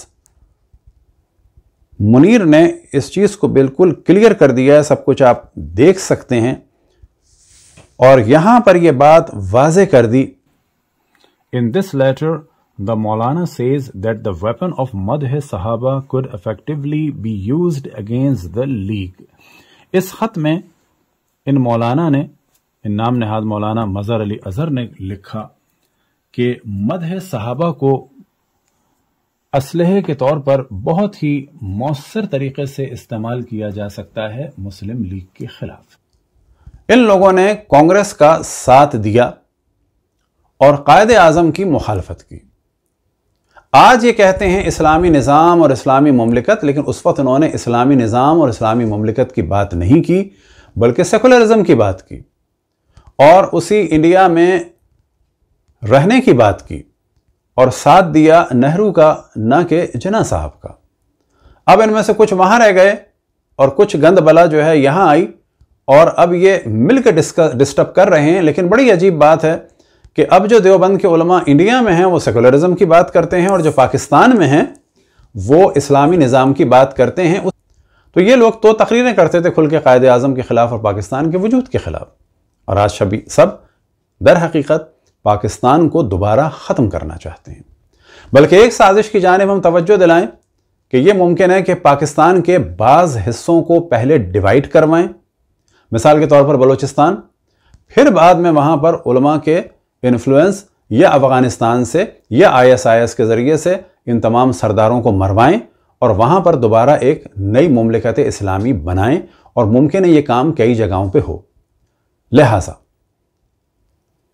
मुनीर ने इस चीज़ को बिल्कुल क्लियर कर दिया है सब कुछ आप देख सकते हैं और यहां पर यह बात वाज कर दी इन दिस लेटर द मौलाना says that the weapon of Madh Sahaba could effectively be use against the league इस खत में इन मौलाना ने इन नाम नेहाद मौलाना मजहर अली अजहर ने लिखा कि है सहाबा को असलहे के तौर पर बहुत ही मौसर तरीके से इस्तेमाल किया जा सकता है मुस्लिम लीग के खिलाफ इन लोगों ने कांग्रेस का साथ दिया और कायद आजम की मुखालफत की आज ये कहते हैं इस्लामी निज़ाम और इस्लामी ममलिकत लेकिन उस वक्त उन्होंने इस्लामी निज़ाम और इस्लामी ममलिकत की बात नहीं की बल्कि सेकुलरिज्म की बात की और उसी इंडिया में रहने की बात की और साथ दिया नेहरू का न कि जना साहब का अब इनमें से कुछ वहाँ रह गए और कुछ गंद बला जो है यहाँ आई और अब ये मिलकर डिस्टर्ब कर रहे हैं लेकिन बड़ी अजीब बात है कि अब जो देवबंद के उलमा इंडिया में हैं वो सेकुलरिज्म की बात करते हैं और जो पाकिस्तान में हैं वो इस्लामी निज़ाम की बात करते हैं तो ये लोग तो तकरीरें करते थे खुल के कायद अजम के ख़िलाफ़ और पाकिस्तान के वजूद के ख़िलाफ़ और आज सभी सब दर हकीकत पाकिस्तान को दोबारा ख़त्म करना चाहते हैं बल्कि एक साजिश की जानब हम तोज्जो दिलाएं कि ये मुमकिन है कि पाकिस्तान के बाज़ हिस्सों को पहले डिवाइड करवाएँ मिसाल के तौर पर बलूचिस्तान फिर बाद में वहाँ पर उलमा के इन्फ्लुएंस या अफ़गानिस्तान से या आईएसआईएस के ज़रिए से इन तमाम सरदारों को मरवाएं और वहाँ पर दोबारा एक नई ममलिकत इस्लामी बनाएं और मुमकिन है ये काम कई जगहों पे हो लिहाजा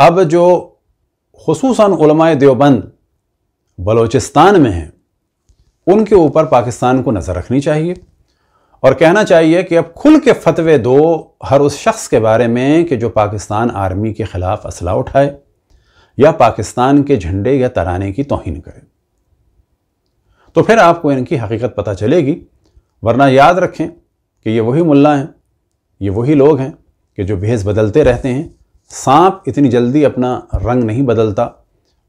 अब जो खसूस देवबंद बलूचिस्तान में हैं उनके ऊपर पाकिस्तान को नज़र रखनी चाहिए और कहना चाहिए कि अब खुल के फतवे दो हर उस शख्स के बारे में कि जो पाकिस्तान आर्मी के ख़िलाफ़ असला उठाए या पाकिस्तान के झंडे या तराने की तोहन करे तो फिर आपको इनकी हकीकत पता चलेगी वरना याद रखें कि ये वही मुल्ला हैं ये वही लोग हैं कि जो भेस बदलते रहते हैं सांप इतनी जल्दी अपना रंग नहीं बदलता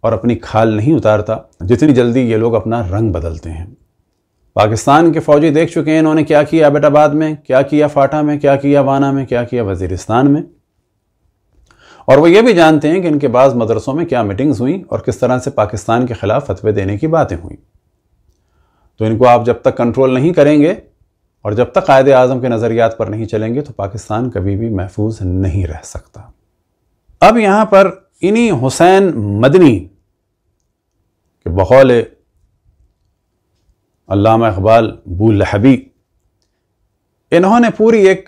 और अपनी खाल नहीं उतारता जितनी जल्दी ये लोग अपना रंग बदलते हैं पाकिस्तान के फौजी देख चुके हैं इन्होंने क्या किया अबेटाबाद में क्या किया फाटा में क्या किया वाना में क्या किया वजीरिस्तान में और वो ये भी जानते हैं कि इनके बाद मदरसों में क्या मीटिंग्स हुई और किस तरह से पाकिस्तान के खिलाफ फतवे देने की बातें हुई तो इनको आप जब तक कंट्रोल नहीं करेंगे और जब तक कायद अजम के नज़रियात पर नहीं चलेंगे तो पाकिस्तान कभी भी महफूज नहीं रह सकता अब यहाँ पर इन्हीं हुसैन मदनी के बकौल अल्लामा इकबाल बूलहबी इन्होंने पूरी एक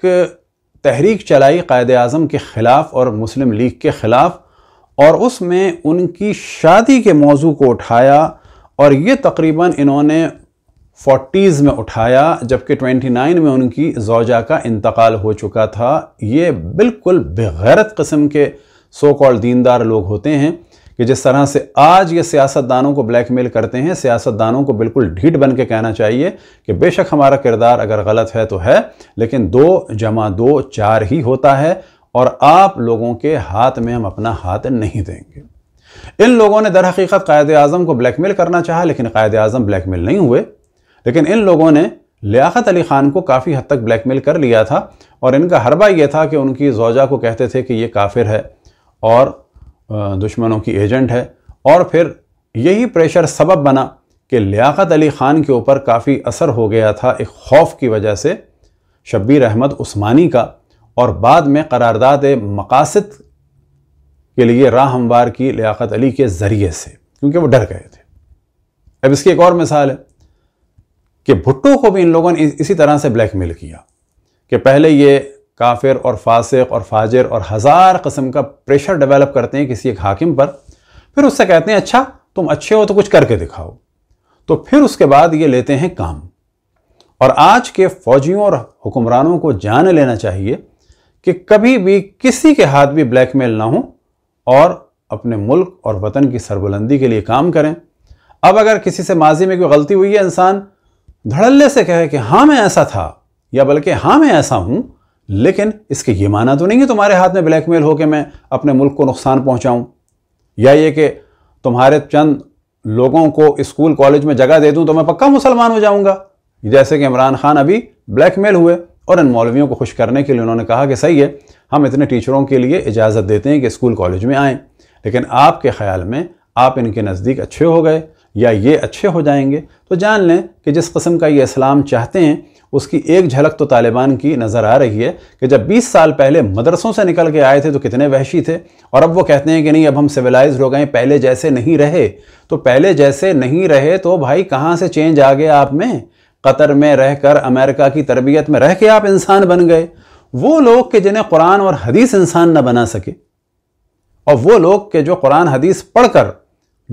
तहरीक चलाई कायद अज़म के ख़िलाफ़ और मुस्लिम लीग के ख़िलाफ़ और उसमें उनकी शादी के मौजू को उठाया और ये तकरीबन इन्होंने फोटीज़ में उठाया जबकि 29 में उनकी जोज़ा का इंतकाल हो चुका था ये बिल्कुल बेगैरत कस्म के सो कॉल दीनदार लोग होते हैं कि जिस तरह से आज ये सियासतदानों को ब्लैकमेल करते हैं सियासतदानों को बिल्कुल ढीठ बन के कहना चाहिए कि बेशक हमारा किरदार अगर गलत है तो है लेकिन दो जमा दो चार ही होता है और आप लोगों के हाथ में हम अपना हाथ नहीं देंगे इन लोगों ने दरहकीकत कायद अजम को ब्लैकमेल करना चाहा लेकिन कायद अजम ब्लैकमेल नहीं हुए लेकिन इन लोगों ने लियाकत अली ख़ान को काफ़ी हद तक ब्लैकमेल कर लिया था और इनका हरबा यह था कि उनकी जोजा को कहते थे कि ये काफिर है और दुश्मनों की एजेंट है और फिर यही प्रेशर सबब बना कि लियाकत अली ख़ान के ऊपर काफ़ी असर हो गया था एक खौफ की वजह से शब्बीर अहमद उस्मानी का और बाद में करारदाद मकासद के लिए राह हमवार की लियाकत अली के ज़रिए से क्योंकि वो डर गए थे अब इसकी एक और मिसाल है कि भुट्टो को भी इन लोगों ने इसी तरह से ब्लैकमेल किया कि पहले ये काफिर और फासिक और फाजिर और हज़ार कस्म का प्रेशर डेवलप करते हैं किसी एक हाकिम पर फिर उससे कहते हैं अच्छा तुम अच्छे हो तो कुछ करके दिखाओ तो फिर उसके बाद ये लेते हैं काम और आज के फौजियों और हुक्मरानों को जान लेना चाहिए कि कभी भी किसी के हाथ भी ब्लैकमेल ना हो और अपने मुल्क और वतन की सरबुलंदी के लिए काम करें अब अगर किसी से माजी में कोई गलती हुई है इंसान धड़ल्ले से कहे कि हाँ मैं ऐसा था या बल्कि हाँ मैं ऐसा हूँ लेकिन इसके ये माना तो नहीं है तुम्हारे हाथ में ब्लैकमेल हो के मैं अपने मुल्क को नुकसान पहुंचाऊं या ये कि तुम्हारे चंद लोगों को स्कूल कॉलेज में जगह दे दूं तो मैं पक्का मुसलमान हो जाऊंगा जैसे कि इमरान खान अभी ब्लैकमेल हुए और इन मौलवियों को खुश करने के लिए उन्होंने कहा कि सही है हम इतने टीचरों के लिए इजाज़त देते हैं कि स्कूल कॉलेज में आएँ लेकिन आपके ख्याल में आप इनके नज़दीक अच्छे हो गए या ये अच्छे हो जाएंगे तो जान लें कि जिस कस्म का ये इस्लाम चाहते हैं उसकी एक झलक तो तालिबान की नज़र आ रही है कि जब 20 साल पहले मदरसों से निकल के आए थे तो कितने वहशी थे और अब वो कहते हैं कि नहीं अब हम सिविलाइज हो गए पहले जैसे नहीं रहे तो पहले जैसे नहीं रहे तो भाई कहाँ से चेंज आ गया आप में कतर में रहकर अमेरिका की तरबियत में रह के आप इंसान बन गए वो लोग के जिन्हें कुरान और हदीस इंसान न बना सके और वो लोग के जो कुरान हदीस पढ़कर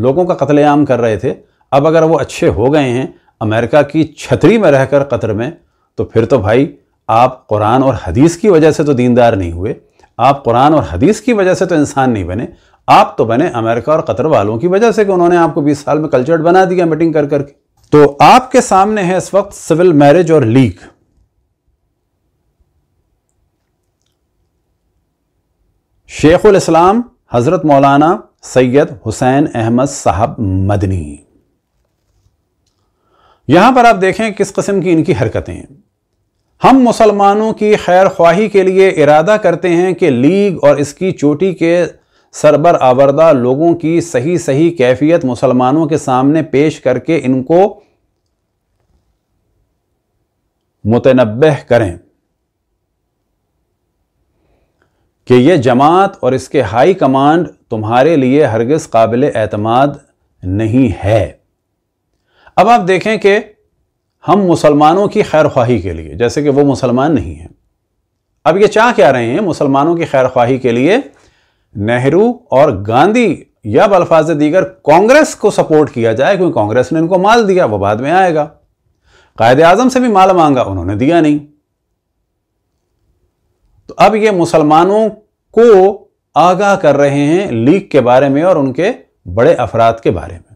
लोगों का कत्लेआम कर रहे थे अब अगर वो अच्छे हो गए हैं अमेरिका की छतरी में रहकर कतर में तो फिर तो भाई आप कुरान और हदीस की वजह से तो दीनदार नहीं हुए आप कुरान और हदीस की वजह से तो इंसान नहीं बने आप तो बने अमेरिका और कतर वालों की वजह से कि उन्होंने आपको 20 साल में कल्चर्ड बना दिया मीटिंग कर करके तो आपके सामने है इस वक्त सिविल मैरिज और लीग उल इस्लाम हज़रत मौलाना सैयद हुसैन अहमद साहब मदनी यहाँ पर आप देखें किस किस्म की इनकी हरकतें हैं हम मुसलमानों की खैर ख्वाही के लिए इरादा करते हैं कि लीग और इसकी चोटी के सरबर आवरदा लोगों की सही सही कैफियत मुसलमानों के सामने पेश करके इनको मुतनब करें कि यह जमात और इसके हाई कमांड तुम्हारे लिए हरगज़ काबिल एतमाद नहीं है अब आप देखें कि हम मुसलमानों की खैर ख्वाही के लिए जैसे कि वो मुसलमान नहीं हैं अब ये चाह क्या रहे हैं मुसलमानों की खैर ख्वाही के लिए नेहरू और गांधी या बल्फाज दीगर कांग्रेस को सपोर्ट किया जाए क्योंकि कांग्रेस ने इनको माल दिया वो बाद में आएगा कायद आजम से भी माल मांगा उन्होंने दिया नहीं तो अब ये मुसलमानों को आगाह कर रहे हैं लीग के बारे में और उनके बड़े अफराद के बारे में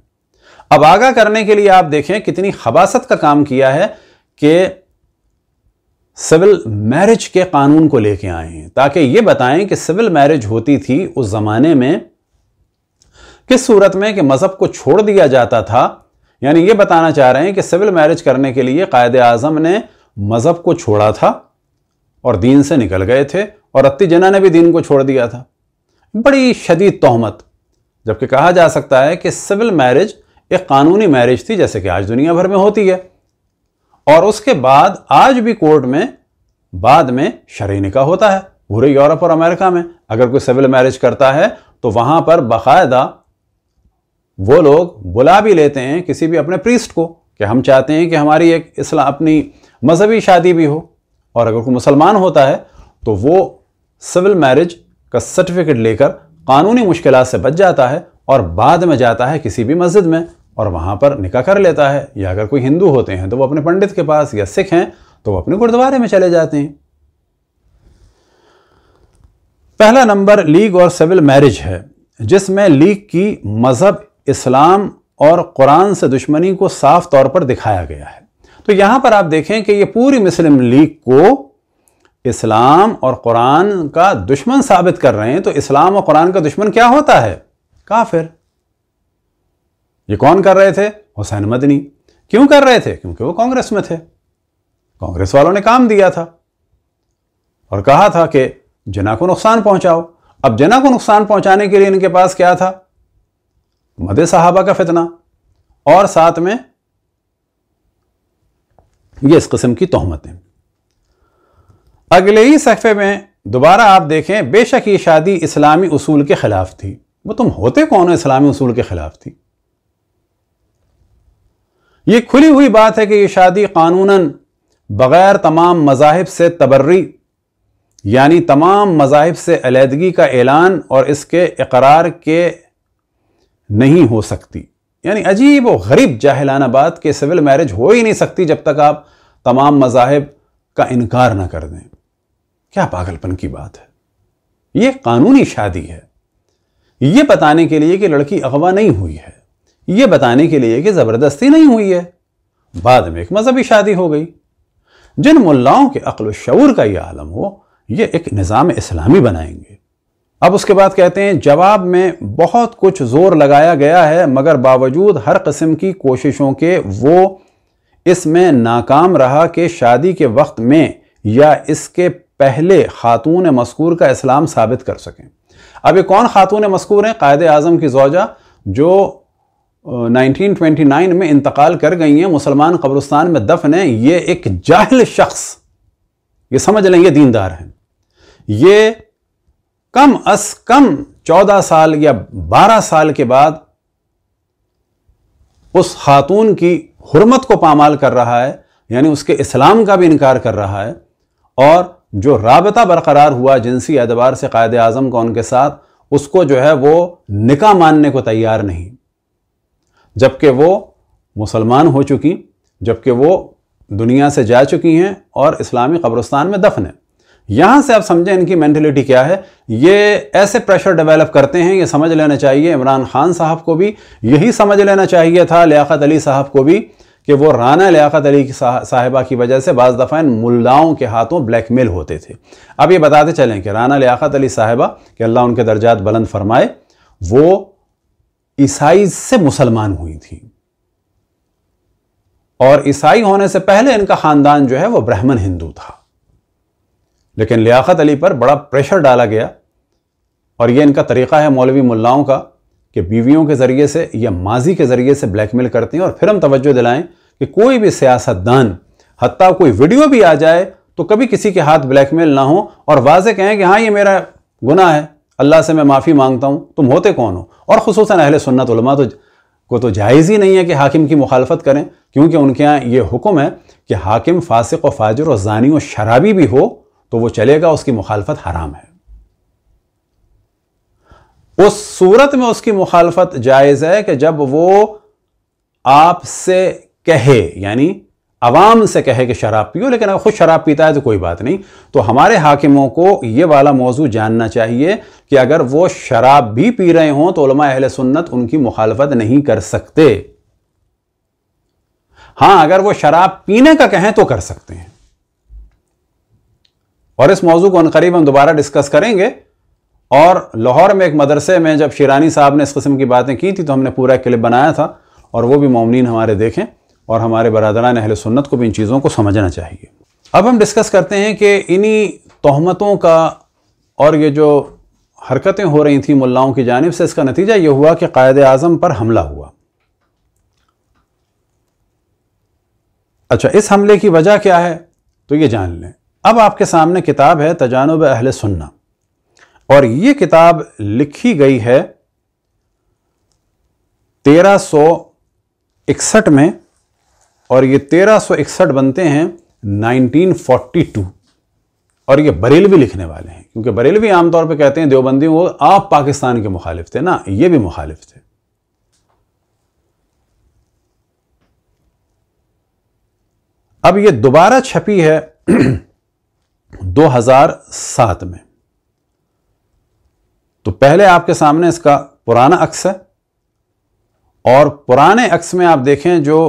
अब आगा करने के लिए आप देखें कितनी हबासत का काम किया है कि सिविल मैरिज के कानून को लेके आए हैं ताकि ये बताएं कि सिविल मैरिज होती थी उस ज़माने में किस सूरत में कि मज़हब को छोड़ दिया जाता था यानी ये बताना चाह रहे हैं कि सिविल मैरिज करने के लिए कायद आजम ने मज़हब को छोड़ा था और दीन से निकल गए थे और अत्ती जना ने भी दीन को छोड़ दिया था बड़ी शदीद तहमत जबकि कहा जा सकता है कि सिविल मैरिज एक कानूनी मैरिज थी जैसे कि आज दुनिया भर में होती है और उसके बाद आज भी कोर्ट में बाद में शरी निका होता है पूरे यूरोप और अमेरिका में अगर कोई सिविल मैरिज करता है तो वहां पर बाकायदा वो लोग बुला भी लेते हैं किसी भी अपने प्रीस्ट को कि हम चाहते हैं कि हमारी एक इस्लाम अपनी मजहबी शादी भी हो और अगर कोई मुसलमान होता है तो वो सिविल मैरिज का सर्टिफिकेट लेकर कानूनी मुश्किल से बच जाता है और बाद में जाता है किसी भी मस्जिद में और वहाँ पर निका कर लेता है या अगर कोई हिंदू होते हैं तो वो अपने पंडित के पास या सिख हैं तो वो अपने गुरुद्वारे में चले जाते हैं पहला नंबर लीग और सिविल मैरिज है जिसमें लीग की मज़हब इस्लाम और कुरान से दुश्मनी को साफ तौर पर दिखाया गया है तो यहां पर आप देखें कि ये पूरी मुस्लिम लीग को इस्लाम और कुरान का दुश्मन साबित कर रहे हैं तो इस्लाम और कुरान का दुश्मन क्या होता है काफिर ये कौन कर रहे थे हुसैन मदनी क्यों कर रहे थे क्योंकि वो कांग्रेस में थे कांग्रेस वालों ने काम दिया था और कहा था कि जना को नुकसान पहुंचाओ अब जना को नुकसान पहुंचाने के लिए इनके पास क्या था मदे साहबा का फितना और साथ में ये इस किस्म की तोहमतें अगले ही सफ़े में दोबारा आप देखें बेशक ये शादी इस्लामी उसूल के ख़िलाफ़ थी वो तुम होते कौन हो इस्लामी उसूल के ख़िलाफ़ थी ये खुली हुई बात है कि ये शादी कानूनन बगैर तमाम मजाहब से तबर्री यानी तमाम मजाहब से अलीदगी का ऐलान और इसके इकरार के नहीं हो सकती यानी अजीब व गरीब जाहिलाना बात कि सिविल मैरिज हो ही नहीं सकती जब तक आप तमाम मजाहब का इनकार ना कर दें क्या पागलपन की बात है ये कानूनी शादी है ये बताने के लिए कि लड़की अगवा नहीं हुई है ये बताने के लिए कि ज़बरदस्ती नहीं हुई है बाद में एक मजहबी शादी हो गई जिन मुलाओं के अक्ल शूर का यह आलम हो ये एक निज़ाम इस्लामी बनाएंगे अब उसके बाद कहते हैं जवाब में बहुत कुछ जोर लगाया गया है मगर बावजूद हर कस्म की कोशिशों के वो इसमें नाकाम रहा कि शादी के वक्त में या इसके पहले खातून मस्कूर का इस्लाम साबित कर सकें अब ये कौन खातून मस्कूर हैं कायद आज़म की जौजा जो 1929 में इंतकाल कर गई हैं मुसलमान कब्रस्तान में दफन हैं ये एक जाहिल शख्स ये समझ लें ये दीनदार हैं ये कम अस कम 14 साल या 12 साल के बाद उस खातून की हरमत को पामाल कर रहा है यानी उसके इस्लाम का भी इनकार कर रहा है और जो रबता बरकरार हुआ जिनसी एतबार से कायद अज़म का उनके साथ उसको जो है वो निका मानने को तैयार नहीं जबकि वो मुसलमान हो चुकी जबकि वो दुनिया से जा चुकी हैं और इस्लामी कब्रस्तान में दफन है यहाँ से आप समझें इनकी मैंटेलिटी क्या है ये ऐसे प्रेशर डेवलप करते हैं ये समझ लेना चाहिए इमरान खान साहब को भी यही समझ लेना चाहिए था लियात अली साहब को भी कि वो राना लियात अली की साहिबा की वजह से बाज़ दफ़ा इन मुल्लाओं के हाथों ब्लैकमेल होते थे अब ये बताते चलें कि राना लियात अली साहिबा कि अल्लाह उनके दर्जात बुलंद फरमाए वो ईसाई से मुसलमान हुई थी और ईसाई होने से पहले इनका खानदान जो है वो ब्राह्मण हिंदू था लेकिन लियाकत अली पर बड़ा प्रेशर डाला गया और ये इनका तरीक़ा है मौलवी मुल्लाओं का कि बीवियों के ज़रिए से या माजी के ज़रिए से ब्लैकमेल करते हैं और फिर हम तवज्जो दिलाएं कि कोई भी सियासतदान हत्या कोई वीडियो भी आ जाए तो कभी किसी के हाथ ब्लैकमेल ना हो और वाजे कहें कि हाँ ये मेरा गुना है अल्लाह से मैं माफ़ी मांगता हूँ तुम होते कौन हो और खसूस अहल सुन्नत उलमा तो को तो जायज़ ही नहीं है कि हाकिम की मुखालफत करें क्योंकि उनके यहाँ ये हुक्म है कि हाकिम फासिक व फाजर और जानी और शराबी भी हो तो वो चलेगा उसकी मुखालफत हराम है उस सूरत में उसकी मुखालफत जायज़ है कि जब वो आपसे कहे यानी आवाम से कहे कि शराब पियो लेकिन अगर खुद शराब पीता है तो कोई बात नहीं तो हमारे हाकिमों को ये वाला मौजू जानना चाहिए कि अगर वो शराब भी पी रहे हों तो अहल सुन्नत उनकी मुखालफत नहीं कर सकते हाँ अगर वो शराब पीने का कहें तो कर सकते हैं और इस मौजू को अनकरीब हम दोबारा डिस्कस करेंगे और लाहौर में एक मदरसे में जब शिरानी साहब ने इस किस्म की बातें की थी तो हमने पूरा क्लिप बनाया था और वो भी मोमिन हमारे देखें और हमारे बरदरान अहल सुन्नत को भी इन चीज़ों को समझना चाहिए अब हम डिस्कस करते हैं कि इन्हीं तहमतों का और ये जो हरकतें हो रही थी मुलाओं की जानब से इसका नतीजा ये हुआ कि कायद अज़म पर हमला हुआ अच्छा इस हमले की वजह क्या है तो ये जान लें अब आपके सामने किताब है तजानब अहल सुन्ना और ये किताब लिखी गई है तेरह सौ इकसठ में और ये 1361 बनते हैं 1942 और ये बरेलवी लिखने वाले हैं क्योंकि बरेलवी आमतौर पर कहते हैं देवबंदी वो आप पाकिस्तान के मुखालिफ थे ना ये भी मुखालिफ थे अब ये दोबारा छपी है 2007 में तो पहले आपके सामने इसका पुराना अक्स है और पुराने अक्स में आप देखें जो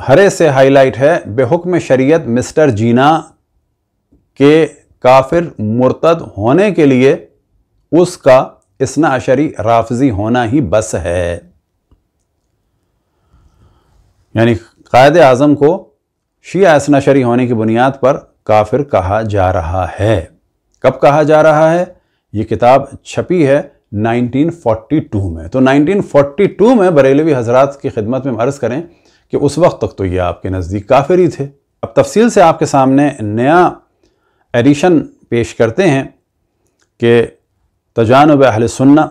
हरे से हाईलाइट है बेहुक्म शरीयत मिस्टर जीना के काफिर मुर्तद होने के लिए उसका इसना अशरी राफजी होना ही बस है यानी कायद आज़म को शिया इसना शरी होने की बुनियाद पर काफिर कहा जा रहा है कब कहा जा रहा है ये किताब छपी है 1942 में तो 1942 में बरेलवी हजरात की खिदमत में अर्ज़ करें कि उस वक्त तक तो ये आपके नज़दीक काफिर ही थे अब तफसील से आपके सामने नया एडिशन पेश करते हैं कि तजानब अहल सुन्ना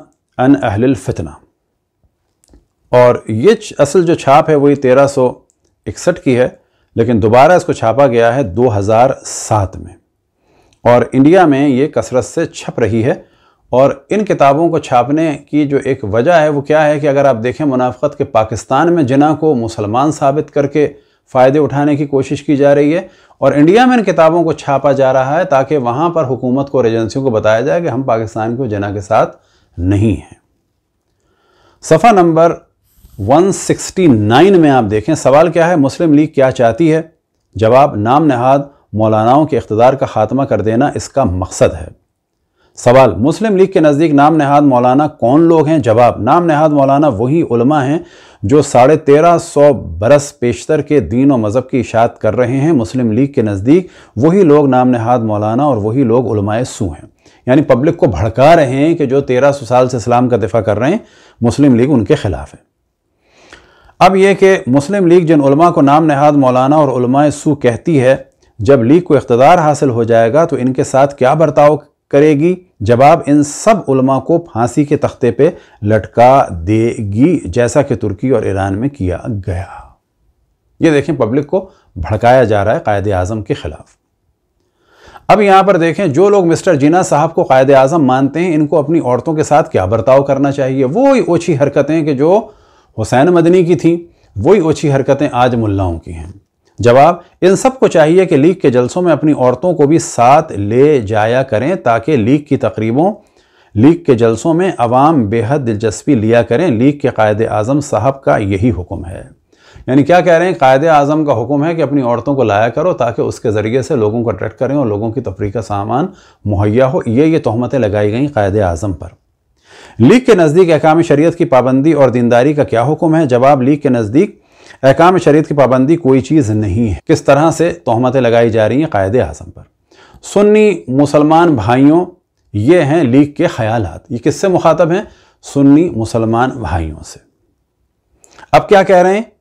अन अहल फितना और ये असल जो छाप है वही तेरह सौ इकसठ की है लेकिन दोबारा इसको छापा गया है 2007 में और इंडिया में ये कसरत से छप रही है और इन किताबों को छापने की जो एक वजह है वो क्या है कि अगर आप देखें मुनाफ़त के पाकिस्तान में जिना को मुसलमान साबित करके फ़ायदे उठाने की कोशिश की जा रही है और इंडिया में इन किताबों को छापा जा रहा है ताकि वहाँ पर हुकूमत को और एजेंसियों को बताया जाए कि हम पाकिस्तान को जना के साथ नहीं हैं सफ़ा नंबर 169 में आप देखें सवाल क्या है मुस्लिम लीग क्या चाहती है जवाब नाम नहाद मौलानाओं के अकतदार का खात्मा कर देना इसका मकसद है सवाल मुस्लिम लीग के नज़दीक नाम नहाद मौलाना कौन लोग हैं जवाब नाम नहाद मौलाना वही उलमा हैं जो साढ़े तेरह सौ बरस पेशतर के दीन और मज़हब की इशात कर रहे हैं मुस्लिम लीग के नज़दीक वही लोग नाम नहाद मौलाना और वही लोग उलमाए सू हैं यानी पब्लिक को भड़का रहे हैं कि जो तेरह सौ साल से इस्लाम का दिफा कर रहे हैं मुस्लिम लीग उनके ख़िलाफ़ है अब यह कि मुस्लिम लीग जिन उलमा को नाम नहाद मौलाना और उलमाए सू कहती है जब लीग को इकतदार हासिल हो जाएगा तो इनके साथ क्या बर्ताव करेगी जवाब इन सब उलमा को फांसी के तख्ते पे लटका देगी जैसा कि तुर्की और ईरान में किया गया ये देखें पब्लिक को भड़काया जा रहा है कायद आजम के खिलाफ अब यहां पर देखें जो लोग मिस्टर जीना साहब को कायद आजम मानते हैं इनको अपनी औरतों के साथ क्या बर्ताव करना चाहिए वो ही ओछी हरकतें कि जो हुसैन मदनी की थी वही ओछी हरकतें आज मुल्लाओं की हैं जवाब इन सब को चाहिए कि लीग के जलसों में अपनी औरतों को भी साथ ले जाया करें ताकि लीग की तकरीबों लीग के जलसों में अवाम बेहद दिलचस्पी लिया करें लीग के कायद अज़म साहब का यही हुक्म है यानी क्या कह रहे हैं कायद अज़म का हुक्म है कि अपनी औरतों को लाया करो ताकि उसके ज़रिए से लोगों को अट्रैक्ट करें और लोगों की तफरी का सामान मुहैया हो ये ये तहमतें लगाई गई कायद अज़म पर लीग के नज़दीक अहकाम शरीत की पाबंदी और दीनदारी का क्या हुक्म है जवाब लीग के नज़दीक अहकाम शरीत की पाबंदी कोई चीज़ नहीं है किस तरह से तोहमतें लगाई जा रही हैं कायद आजम पर सुन्नी मुसलमान भाइयों ये हैं लीग के ख्याल ये किससे मुखातब हैं सुन्नी मुसलमान भाइयों से अब क्या कह रहे हैं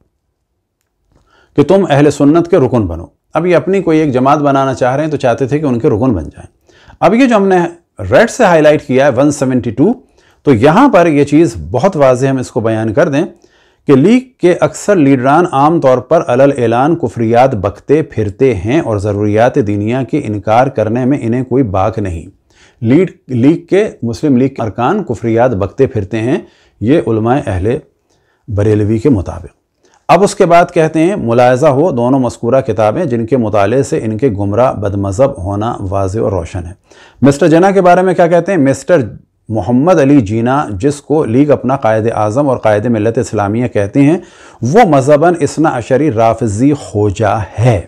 कि तुम अहल सुन्नत के रुकन बनो अब ये अपनी कोई एक जमात बनाना चाह रहे हैं तो चाहते थे कि उनके रुकन बन जाएं अब ये जो हमने रेड से हाईलाइट किया है 172 तो यहां पर ये चीज़ बहुत वाजे हम इसको बयान कर दें कि लीग के अक्सर लीडरान आम तौर पर अलल ऐलान कुफरियात बकते फिरते हैं और ज़रूरियात दीनिया के इनकार करने में इन्हें कोई बाक नहीं लीड लीग के मुस्लिम लीग के अरकान कुफरियात बकते फिरते हैं ये अहल बरेलवी के मुताबिक अब उसके बाद कहते हैं मुलायजा हो दोनों मस्कूरा किताबें जिनके मुताले से इनके गुमराह बदमज़हब होना वाज और रोशन है मिस्टर जना के बारे में क्या कहते हैं मिस्टर मोहम्मद अली जीना जिसको लीग अपना कायद आज़म और कायद मिलत इस्लामिया कहते हैं वो मजहबन इसना अशरी राफजी खोजा है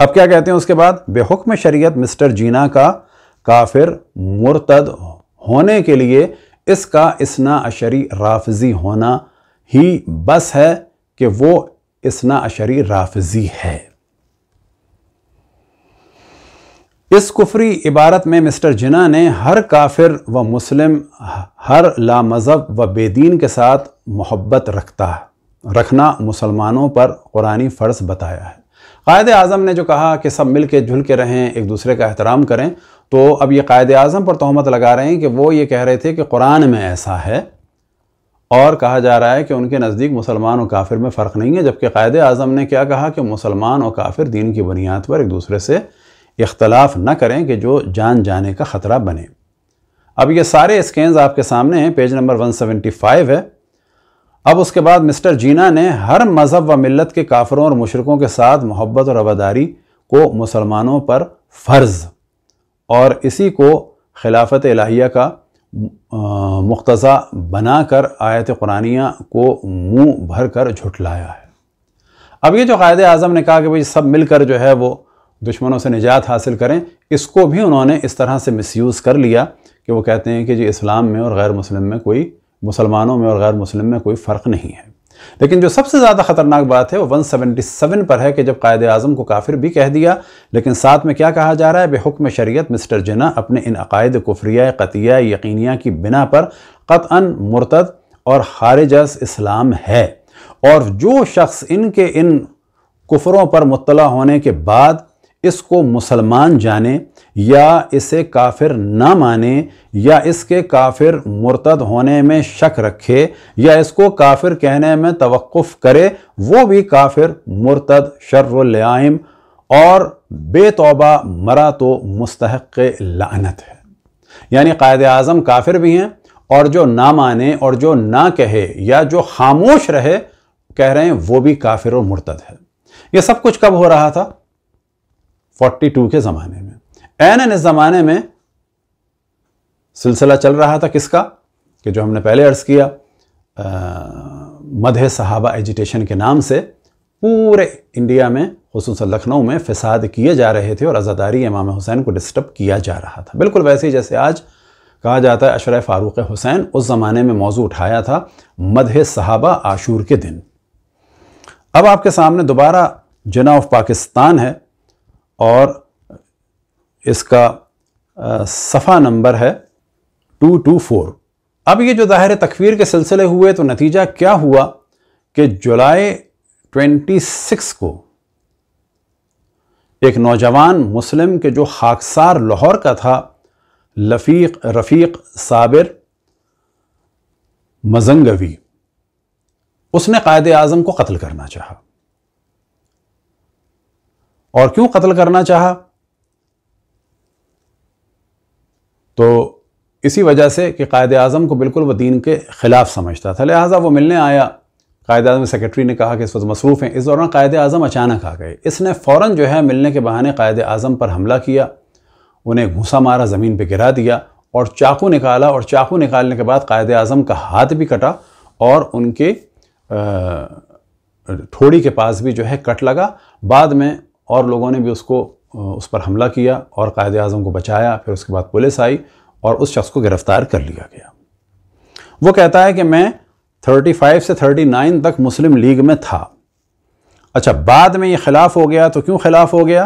अब क्या कहते हैं उसके बाद बेहुक्म शरीयत मिस्टर जीना का काफिर मुर्तद होने के लिए इसका इसना अशरी राफजी होना ही बस है कि वो इसना अशरी राफजी है इस कुफरी इबारत में मिस्टर जिना ने हर काफिर व मुस्लिम हर ला मज़हब व बेदीन के साथ मोहब्बत रखता है रखना मुसलमानों पर कुरानी फ़र्ज बताया है कायद अज़म ने जो कहा कि सब मिल के जुल के रहें एक दूसरे का एहतराम करें तो अब ये कायद अज़म पर तहमत लगा रहे हैं कि वो ये कह रहे थे कि कुरान में ऐसा है और कहा जा रहा है कि उनके नज़दीक मुसलमान और काफिर में फ़र्क नहीं है जबकि कायद अज़म ने क्या कहा कि मुसलमान और काफिर दीन की बुनियाद पर एक दूसरे से इख्तलाफ न करें कि जो जान जाने का ख़तरा बने अब ये सारे स्कैंस आपके सामने हैं पेज नंबर 175 है अब उसके बाद मिस्टर जीना ने हर मज़हब व मिलत के काफरों और मुशरकों के साथ मोहब्बत और रवादारी को मुसलमानों पर फ़र्ज़ और इसी को खिलाफत इलाहिया का मुख्तज़ा बनाकर आयत कुरानिया को मुंह भर कर झुटलाया है अब ये जो कायद अज़म ने कहा कि भाई सब मिलकर जो है वो दुश्मनों से निजात हासिल करें इसको भी उन्होंने इस तरह से मिसयूज़ कर लिया कि वो कहते हैं कि जी इस्लाम में और गैर मुस्लिम में कोई मुसलमानों में और गैर मुस्लिम में कोई फ़र्क नहीं है लेकिन जो सबसे ज़्यादा ख़तरनाक बात है वो 177 पर है कि जब कायद अजम को काफिर भी कह दिया लेकिन साथ में क्या कहा जा रहा है बेहुक्म शरीत मिस्टर जना अपने इन अकायद कुफरिया कतिया यकीनिया की बिना पर कत मुरतद और खारिजस इस्लाम है और जो शख्स इनके इन कुफरों पर मुतला होने के बाद इसको मुसलमान जाने या इसे काफिर ना माने या इसके काफिर मुर्तद होने में शक रखे या इसको काफिर कहने में तवक़ुफ़ करे वो भी काफिर मुर्तद शर्रम और बेतौबा मरा तो मुस्तक लानत है यानी कायद अज़म काफिर भी हैं और जो ना माने और जो ना कहे या जो खामोश रहे कह रहे हैं वो भी काफिर और मुर्तद है ये सब कुछ कब हो रहा था 42 के ज़माने में एन एन इस ज़माने में सिलसिला चल रहा था किसका कि जो हमने पहले अर्ज़ किया मध सहाबा एजिटेशन के नाम से पूरे इंडिया में खसूस लखनऊ में फसाद किए जा रहे थे और आज़ादारी इमाम हुसैन को डिस्टर्ब किया जा रहा था बिल्कुल वैसे ही जैसे आज कहा जाता है अशर फ़ारूक हुसैन उस ज़माने में मौजू उठाया था मध सहाबा आशूर के दिन अब आपके सामने दोबारा जना ऑफ पाकिस्तान है और इसका सफ़ा नंबर है टू टू फोर अब ये जो दाहिर तकवीर के सिलसिले हुए तो नतीजा क्या हुआ कि जुलाई 26 को एक नौजवान मुस्लिम के जो खाकसार लाहौर का था लफीक रफ़ीक साबिर मजंगवी उसने कायद आज़म को कत्ल करना चाहा और क्यों कत्ल करना चाहा तो इसी वजह से कि कायद अज़म को बिल्कुल वह दीन के ख़िलाफ़ समझता था लिहाजा वो मिलने आया कायद अजम सेक्रेटरी ने कहा कि इस वक्त मसरूफ़ हैं इस दौरान कायद अजम अचानक आ गए इसने फ़ौर जो है मिलने के बहाने कायद अजम पर हमला किया उन्हें घूसा मारा ज़मीन पर गिरा दिया और चाकू निकाला और चाकू निकालने के बाद कायद अजम का हाथ भी कटा और उनके थोड़ी के पास भी जो है कट लगा बाद में और लोगों ने भी उसको उस पर हमला किया और कायद अजम को बचाया फिर उसके बाद पुलिस आई और उस शख्स को गिरफ़्तार कर लिया गया वो कहता है कि मैं 35 से 39 तक मुस्लिम लीग में था अच्छा बाद में ये खिलाफ हो गया तो क्यों खिलाफ हो गया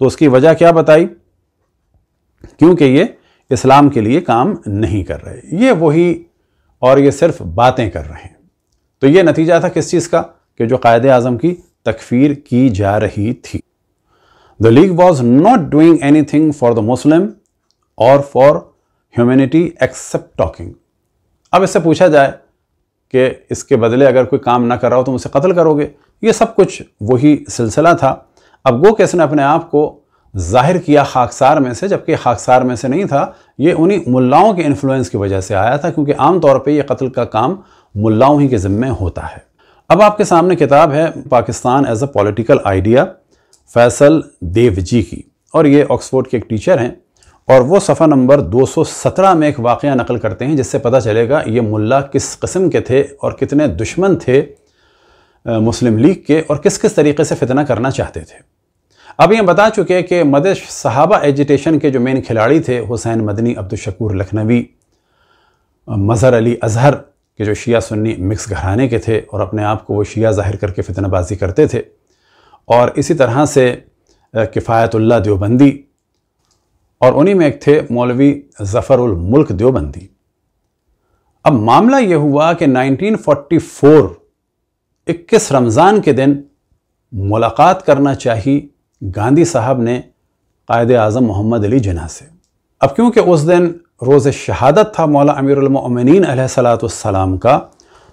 तो उसकी वजह क्या बताई क्योंकि ये इस्लाम के लिए काम नहीं कर रहे ये वही और ये सिर्फ बातें कर रहे हैं तो ये नतीजा था किस चीज़ का कि जो कायद अज़म की तकफ़ीर की जा रही थी league was not doing any thing for the Muslim और फॉर ह्यूमेनिटी एक्सेप्ट टॉकिंग अब इससे पूछा जाए कि इसके बदले अगर कोई काम ना कर रहा हो तो उसे कत्ल करोगे ये सब कुछ वही सिलसिला था अब गो किसने अपने आप को जाहिर किया खाकसार में से जबकि खाकसार में से नहीं था ये उन्हीं मुल्लाओं के इन्फ्लुएंस की वजह से आया था क्योंकि आम तौर पे ये कत्ल का काम मुल्लाओं ही के ज़िम्मे होता है अब आपके सामने किताब है Pakistan as a political idea Faisal Devji की और ये ऑक्सफोर्ड के एक टीचर हैं और वो सफ़ा नंबर 217 में एक वाक़ नकल करते हैं जिससे पता चलेगा ये मुल्ला किस कस्म के थे और कितने दुश्मन थे मुस्लिम लीग के और किस किस तरीके से फितना करना चाहते थे अब ये बता चुके हैं कि मद सहाबा एजिटेशन के जो मेन खिलाड़ी थे हुसैन मदनी अब्दुलशकूर लखनवी मज़हर अली अजहर के जो शिया सुन्नी मिक्स घराने के थे और अपने आप को वो शिया जाहिर करके फितनाबाजी करते थे और इसी तरह से किफ़ायतुल्ला देवबंदी और उन्हीं में एक थे मौलवी ज़फ़रुल मुल्क देवबंदी अब मामला यह हुआ कि 1944 21 रमज़ान के दिन मुलाकात करना चाहिए गांधी साहब ने कायद अज़म मोहम्मद अली जना से अब क्योंकि उस दिन रोज़ शहादत था मौला अमीरमिन सलाम का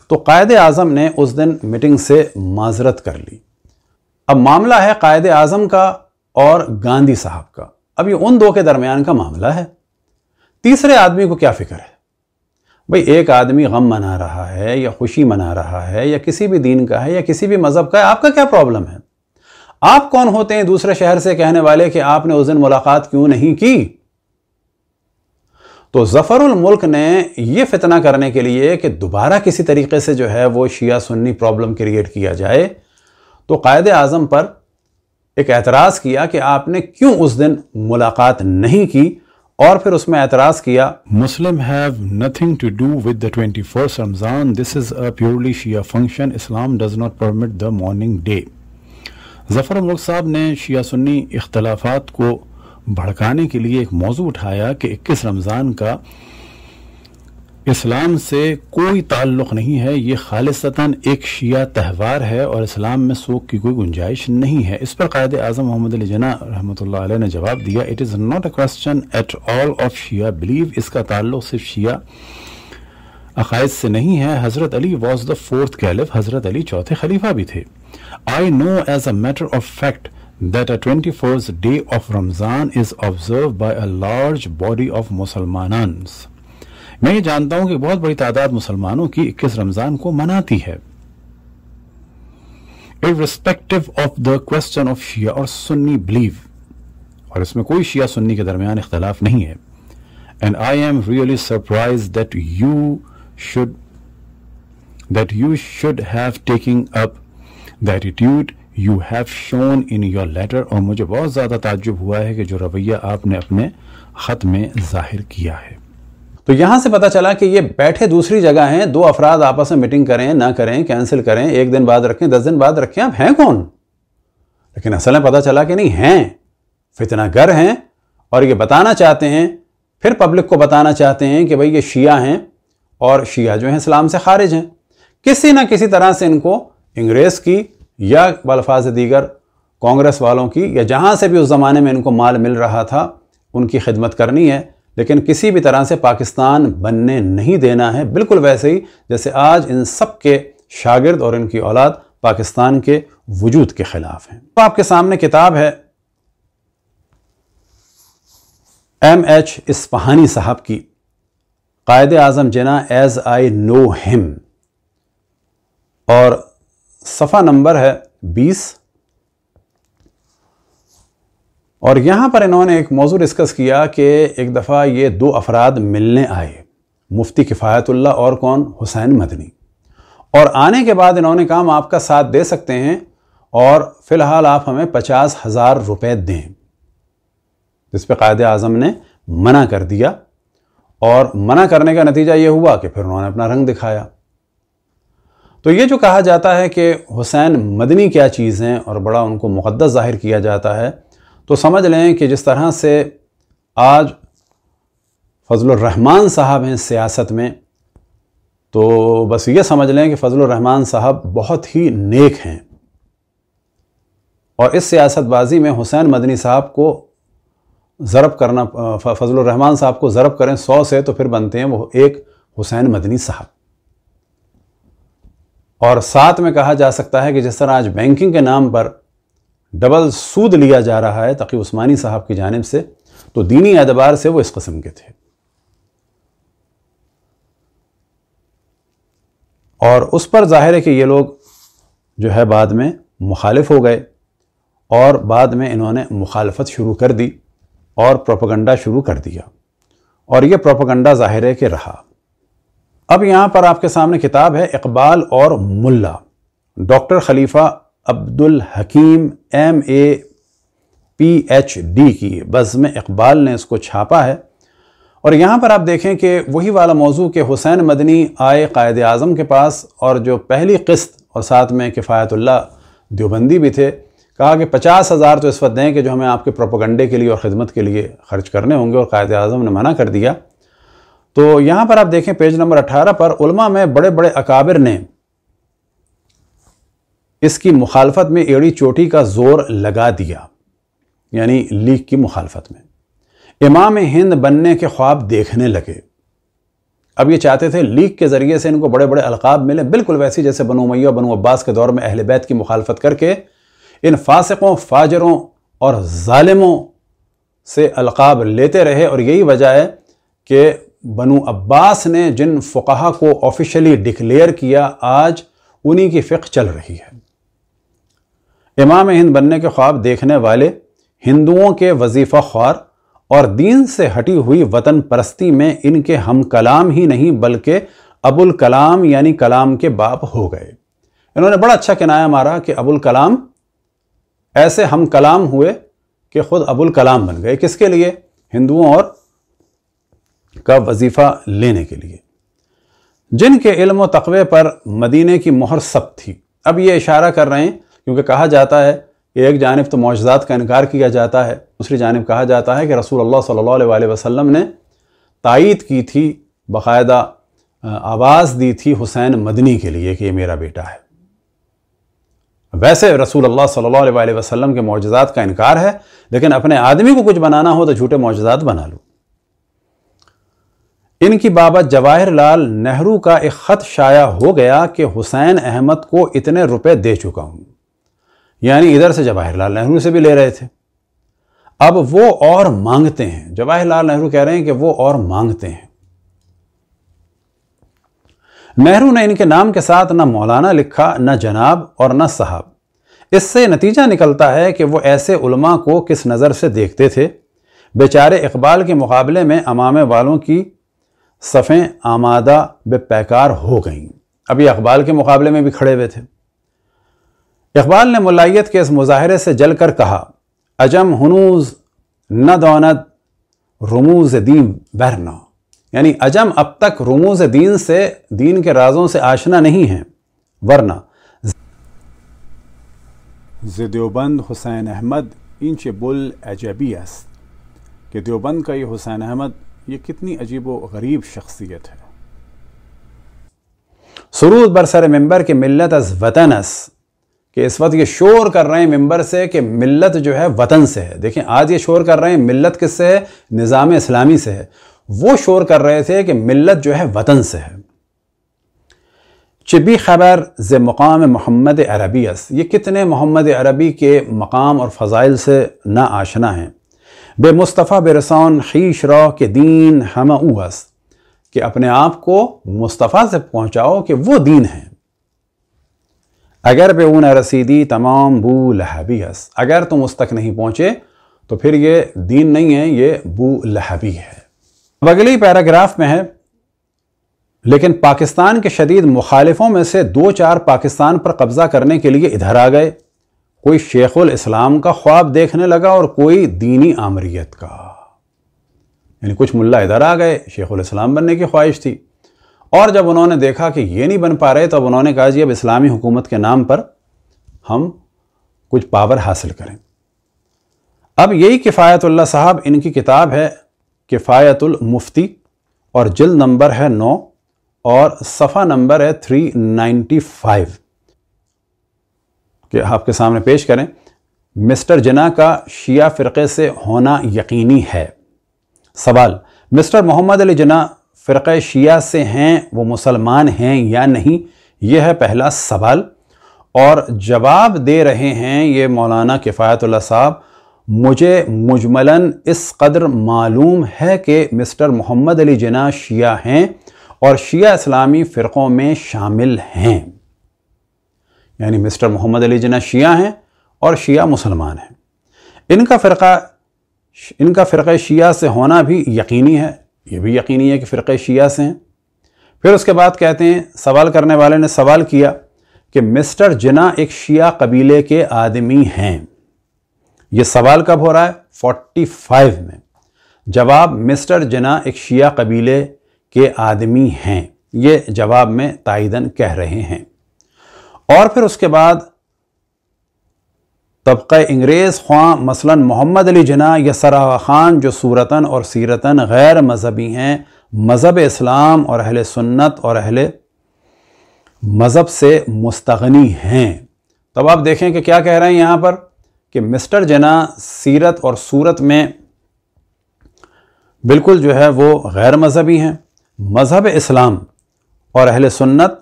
तो कायद अज़म ने उस दिन मीटिंग से माजरत कर ली अब मामला है कायद आजम का और गांधी साहब का अब ये उन दो के दरमियान का मामला है तीसरे आदमी को क्या फिक्र है भाई एक आदमी गम मना रहा है या खुशी मना रहा है या किसी भी दीन का है या किसी भी मज़हब का है आपका क्या प्रॉब्लम है आप कौन होते हैं दूसरे शहर से कहने वाले कि आपने उस दिन मुलाकात क्यों नहीं की तो जफरुल मुल्क ने यह फितना करने के लिए कि दोबारा किसी तरीके से जो है वो शिया सुन्नी प्रॉब्लम क्रिएट किया जाए तो कायद आजम पर एक एतराज़ किया कि आपने क्यों उस दिन मुलाकात नहीं की और फिर उसमें एतराज़ किया Muslim have nothing to do with the twenty first Ramzan this is a purely Shia function Islam does not permit the mourning day Zafar Mulk साहब ने शिया सुन्नी इख्तलाफात को भड़काने के लिए एक मौजू उठाया कि इक्कीस रमज़ान का इस्लाम से कोई ताल्लुक नहीं है ये खालिस्तान एक शिया त्यौहार है और इस्लाम में सोख की कोई गुंजाइश नहीं है इस पर कायद आजम मोहम्मद अली जना रहमत ने जवाब दिया it is not a question at all of Shia belief इसका ताल्लुक सिर्फ शिया अकायद से नहीं है हज़रत Ali was the fourth caliph हज़रत अली चौथे खलीफा भी थे I know as a matter of fact a twenty 21st day of Ramzan is observe by a large body of मुसलमान मैं ये जानता हूं कि बहुत बड़ी तादाद मुसलमानों की इक्कीस रमजान को मनाती है respective of the question of Shia और सुन्नी बिलीव और इसमें कोई शिया सुन्नी के दरमियान इख्तलाफ नहीं है and I am really surprise that you should that you should have taking up the attitude you have shown in your letter और मुझे बहुत ज़्यादा ताजुब हुआ है कि जो रवैया आपने अपने ख़त में जाहिर किया है तो यहां से पता चला कि ये बैठे दूसरी जगह हैं दो अफराद आपस में मीटिंग करें ना करें कैंसिल करें एक दिन बाद रखें दस दिन बाद रखें आप हैं कौन लेकिन असल में पता चला कि नहीं हैं घर हैं और ये बताना चाहते हैं फिर पब्लिक को बताना चाहते हैं कि भाई ये शिया हैं और शिया जो हैं इस्लाम से खारिज हैं किसी ना किसी तरह से इनको इंग्रेज़ की या बलफाज दीगर कांग्रेस वालों की या जहाँ से भी उस ज़माने में इनको माल मिल रहा था उनकी खिदमत करनी है लेकिन किसी भी तरह से पाकिस्तान बनने नहीं देना है बिल्कुल वैसे ही जैसे आज इन सब के शागिर्द और इनकी औलाद पाकिस्तान के वजूद के ख़िलाफ़ हैं तो आपके सामने किताब है एम एच इस्पहानी साहब की कायद आज़म जना एज़ आई नो हिम और सफ़ा नंबर है बीस और यहाँ पर इन्होंने एक मौजू डिस्कस किया कि एक दफ़ा ये दो अफराद मिलने आए मुफ्ती किफ़ायतुल्ला और कौन हुसैन मदनी और आने के बाद इन्होंने कहा हम आपका साथ दे सकते हैं और फ़िलहाल आप हमें पचास हज़ार रुपये दें जिस पर कायद अज़म ने मना कर दिया और मना करने का नतीजा ये हुआ कि फिर उन्होंने अपना रंग दिखाया तो ये जो कहा जाता है कि हुसैन मदनी क्या चीज़ हैं और बड़ा उनको मुक़दस ज़ाहिर किया जाता है तो समझ लें कि जिस तरह से आज रहमान साहब हैं सियासत में तो बस ये समझ लें कि रहमान साहब बहुत ही नेक हैं और इस सियासतबाजी में हुसैन मदनी साहब को ज़रब करना रहमान साहब को ज़रब करें सौ से तो फिर बनते हैं वो एक हुसैन मदनी साहब और साथ में कहा जा सकता है कि जिस तरह आज बैंकिंग के नाम पर डबल सूद लिया जा रहा है तकी उस्मानी साहब की जानब से तो दीनी एतबार से वो इस कस्म के थे और उस पर जाहिर है कि ये लोग जो है बाद में मुखालिफ हो गए और बाद में इन्होंने मुखालफत शुरू कर दी और प्रोपगंडा शुरू कर दिया और ये प्रोपगंडा जाहिर है कि रहा अब यहाँ पर आपके सामने किताब है इकबाल और मुल्ला doctor Khalifa Abdul Hakim M A P H D की बज़म इकबाल ने इसको छापा है और यहाँ पर आप देखें कि वही वाला मौजू के हुसैन मदनी आए कायद अज़म के पास और जो पहली किस्त और साथ में किफ़ायतुल्ला देवबंदी भी थे कहा कि पचास हज़ार तो इस वक्त दें कि जो हमें आपके प्रोपोगंडे के लिए और ख़दमत के लिए खर्च करने होंगे और कायद अज़म ने मना कर दिया तो यहाँ पर आप देखें पेज नंबर अट्ठारह पर उलमा में बड़े बड़े अकाबिर ने इसकी मुखालफत में एड़ी चोटी का जोर लगा दिया यानी लीग की मुखालफत में इमाम हिंद बनने के ख्वाब देखने लगे अब ये चाहते थे लीग के ज़रिए से इनको बड़े बड़े अलकाब मिले बिल्कुल वैसे जैसे बनो मैया बनो अब्बास के दौर में अहल बैत की मुखालफत करके इन फासकों फाजरों और ालिमों से अलकाब लेते रहे और यही वजह है कि बनु अब्बास ने जिन फ़ुकाहा को ऑफिशली डिक्लेयर किया आज उन्हीं की फ़िक चल रही है इमाम हिंद बनने के ख्वाब देखने वाले हिंदुओं के वजीफ़ा ख्वार और दीन से हटी हुई वतन परस्ती में इनके हम कलाम ही नहीं बल्कि अबुल कलाम यानी कलाम के बाप हो गए इन्होंने बड़ा अच्छा किनाया मारा कि अबुल कलाम ऐसे हम कलाम हुए कि खुद अबुल कलाम बन गए किसके लिए हिंदुओं और का वजीफ़ा लेने के लिए जिनके इल्म तकवे पर मदीने की मोहर सब थी अब ये इशारा कर रहे हैं क्योंकि कहा जाता है कि एक जानब तो मुआजात का इनकार किया जाता है दूसरी जानब कहा जाता है कि रसूल अल्लाह सल्ला वसम ने तायद की थी बाकायदा आवाज़ दी थी हुसैन मदनी के लिए कि ये मेरा बेटा है वैसे रसूल अल्लाह सल्ला वसलम के मुआजात का इनकार है लेकिन अपने आदमी को कुछ बनाना हो तो झूठे मुआजात बना लो इनकी बाबा लाल नेहरू का एक ख़त शाया हो गया कि हुसैन अहमद को इतने रुपए दे चुका हूँ यानी इधर से जवाहरलाल नेहरू से भी ले रहे थे अब वो और मांगते हैं जवाहरलाल नेहरू कह रहे हैं कि वो और मांगते हैं नेहरू ने इनके नाम के साथ ना मौलाना लिखा ना जनाब और ना साहब इससे नतीजा निकलता है कि वो ऐसे उलमा को किस नज़र से देखते थे बेचारे इकबाल के मुकाबले में अमामे वालों की सफ़ें आमादा बेपैकार हो गईं अभी अखबाल के मुकाबले में भी खड़े हुए थे इकबाल ने मुलायत के इस मुजाहरे से जल कर कहा अजम हनूज न दौनत रमूज दीन बहरना यानी अजम अब तक रमूज दीन से दीन के राजों से आशना नहीं है वरना देवबंद हुसैन अहमद इंच बुल अजबी कि देवबंद का ये हुसैन अहमद ये कितनी अजीब व गरीब शख्सियत है सरूद बरसर मेम्बर के मिलत अस वतनस कि इस वक्त ये शोर कर रहे हैं मेंबर से कि मिल्लत जो है वतन से है देखें आज ये शोर कर रहे हैं मिल्लत किससे है निज़ाम इस्लामी से है वो शोर कर रहे थे कि मिल्लत जो है वतन से है चिबी खबर ज मकाम मोहम्मद अरबीस ये कितने मोहम्मद अरबी के मकाम और फ़ज़ाइल से ना आशना हैं मुस्तफ़ा बेरसान ख़ीश रो के दीन हम उस कि अपने आप को मुस्तफ़ा से पहुँचाओ कि वो दीन है अगर बे ऊन रसीदी तमाम बू लहबी हस अगर तुम उस तक नहीं पहुँचे तो फिर ये दीन नहीं है ये बू लहबी है अब अगली पैराग्राफ में है लेकिन पाकिस्तान के शदीद मुखालिफों में से दो चार पाकिस्तान पर कब्ज़ा करने के लिए इधर आ गए कोई शेखुल इस्लाम का ख्वाब देखने लगा और कोई दीनी आमरीत का यानी कुछ मुल्ला इधर आ गए शेखुल इस्लाम बनने की ख्वाहिश थी और जब उन्होंने देखा कि ये नहीं बन पा रहे तब उन्होंने कहा जी अब इस्लामी हुकूमत के नाम पर हम कुछ पावर हासिल करें अब यही किफ़ायतुल्ला साहब इनकी किताब है किफ़ायतुल मुफ्ती और जिल नंबर है नौ और सफ़ा नंबर है थ्री नाइन्टी फाइव के आपके सामने पेश करें मिस्टर जना का शिया फ़िरक़े से होना यकीनी है सवाल मिस्टर मोहम्मद अली जना फ़िरक़ शिया से हैं वो मुसलमान हैं या नहीं यह है पहला सवाल और जवाब दे रहे हैं ये मौलाना किफ़ायतल साहब मुझे मुजमलन इस कदर मालूम है कि मिस्टर मोहम्मद अली जना शिया हैं और शिया इस्लामी फ़िरक़ों में शामिल हैं यानी मिस्टर मोहम्मद अली जना शिया हैं और शिया मुसलमान हैं इनका फ़िरका इनका फ़िर शिया से होना भी यकीनी है ये भी यकीनी है कि फ़िरक़ शिया से हैं फिर उसके बाद कहते हैं सवाल करने वाले ने सवाल किया कि मिस्टर जिना एक शिया कबीले के आदमी हैं ये सवाल कब हो रहा है फाइव में जवाब मिस्टर जिना एक शिया कबीले के आदमी हैं ये जवाब में तायदन कह रहे हैं और फिर उसके बाद तबका अंग्रेज़ ख्वा मसला मोहम्मद अली जना या सराह ख़ान जो सूरता और सीरता गैर मजहबी हैं मज़हब इस्लाम और अहल सुन्नत और अहल मज़हब से मुस्तनी हैं तब आप देखें कि क्या कह रहे हैं यहाँ पर कि मिस्टर जना सीरत और सूरत में बिल्कुल जो है वो गैर मजहबी हैं मज़हब इस्लाम और अहल सुन्नत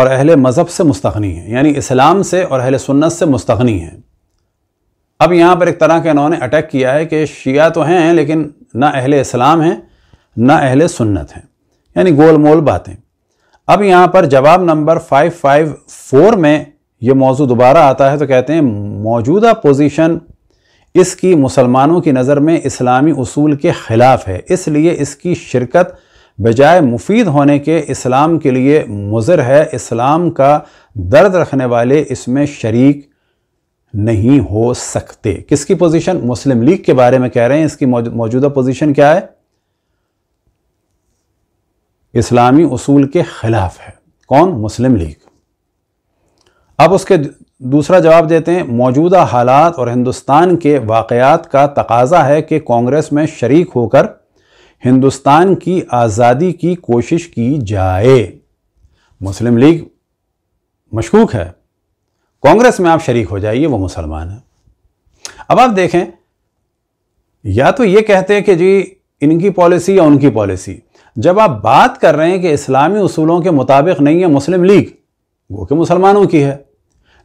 और अहल मज़हब से मुस्तनी हैं यानी इस्लाम से और अहल सुन्नत से मुस्तनी हैं अब यहाँ पर एक तरह के इन्होंने अटैक किया है कि शिया तो हैं लेकिन ना अहले इस्लाम हैं ना अहले सुन्नत हैं यानी गोल मोल बातें अब यहाँ पर जवाब नंबर 554 में ये मौजू दोबारा आता है तो कहते हैं मौजूदा पोजीशन इसकी मुसलमानों की नज़र में इस्लामी असूल के ख़िलाफ़ है इसलिए इसकी शिरकत बजाय मुफीद होने के इस्लाम के लिए मुजर है इस्लाम का दर्द रखने वाले इसमें शरीक नहीं हो सकते किसकी पोजीशन मुस्लिम लीग के बारे में कह रहे हैं इसकी मौजूदा पोजीशन क्या है इस्लामी उसूल के खिलाफ है कौन मुस्लिम लीग अब उसके दूसरा जवाब देते हैं मौजूदा हालात और हिंदुस्तान के वाक़ात का तकाजा है कि कांग्रेस में शरीक होकर हिंदुस्तान की आज़ादी की कोशिश की जाए मुस्लिम लीग मशकूक है कांग्रेस में आप शरीक हो जाइए वो मुसलमान है अब आप देखें या तो ये कहते हैं कि जी इनकी पॉलिसी या उनकी पॉलिसी जब आप बात कर रहे हैं कि इस्लामी उसूलों के मुताबिक नहीं है मुस्लिम लीग गो के मुसलमानों की है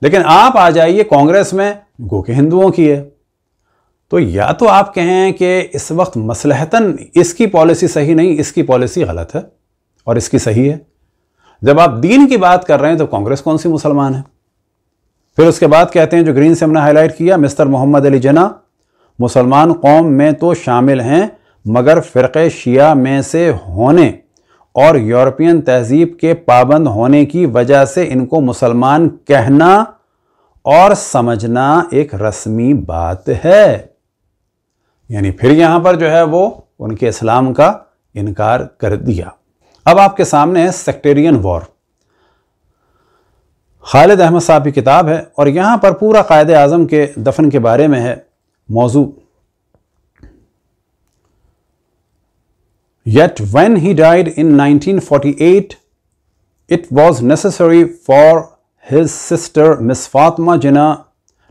लेकिन आप आ जाइए कांग्रेस में गो के हिंदुओं की है तो या तो आप कहें कि इस वक्त मसलहतन इसकी पॉलिसी सही नहीं इसकी पॉलिसी गलत है और इसकी सही है जब आप दीन की बात कर रहे हैं तो कांग्रेस कौन सी मुसलमान है फिर उसके बाद कहते हैं जो ग्रीन से हमने हाईलाइट किया मिस्टर मोहम्मद अली जना मुसलमान कौम में तो शामिल हैं मगर फिर शिया में से होने और यूरोपियन तहजीब के पाबंद होने की वजह से इनको मुसलमान कहना और समझना एक रस्मी बात है यानी फिर यहाँ पर जो है वो उनके इस्लाम का इनकार कर दिया अब आपके सामने है सेक्टेरियन वॉर खालिद अहमद साहब की किताब है और यहाँ पर पूरा कायद अज़म के दफन के बारे में है मौजू yet when he died in 1948 it was necessary for his sister Miss Fatima Jinnah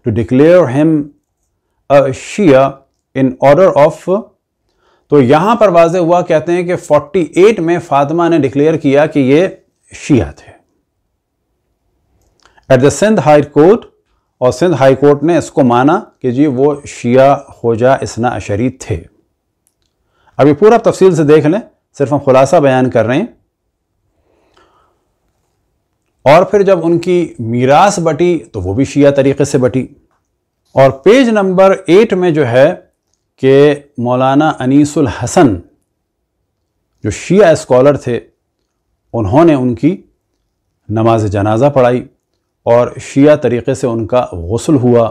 to declare him a Shia in order of तो यहाँ पर वाज हुआ कहते हैं कि 48 में फ़ातमा ने डिक्लेयर किया कि ये शिया थे at the Sindh High Court और सिंध हाई कोर्ट ने इसको माना कि जी वो शिया होजा इसना अशरी थे अभी पूरा तफसील से देख लें सिर्फ हम खुलासा बयान कर रहे हैं और फिर जब उनकी मीरास बटी तो वो भी शिया तरीके से बटी और पेज नंबर एट में जो है कि मौलाना अनीसुल हसन जो शिया स्कॉलर थे उन्होंने उनकी नमाज जनाजा पढ़ाई और शिया तरीक़े से उनका गसल हुआ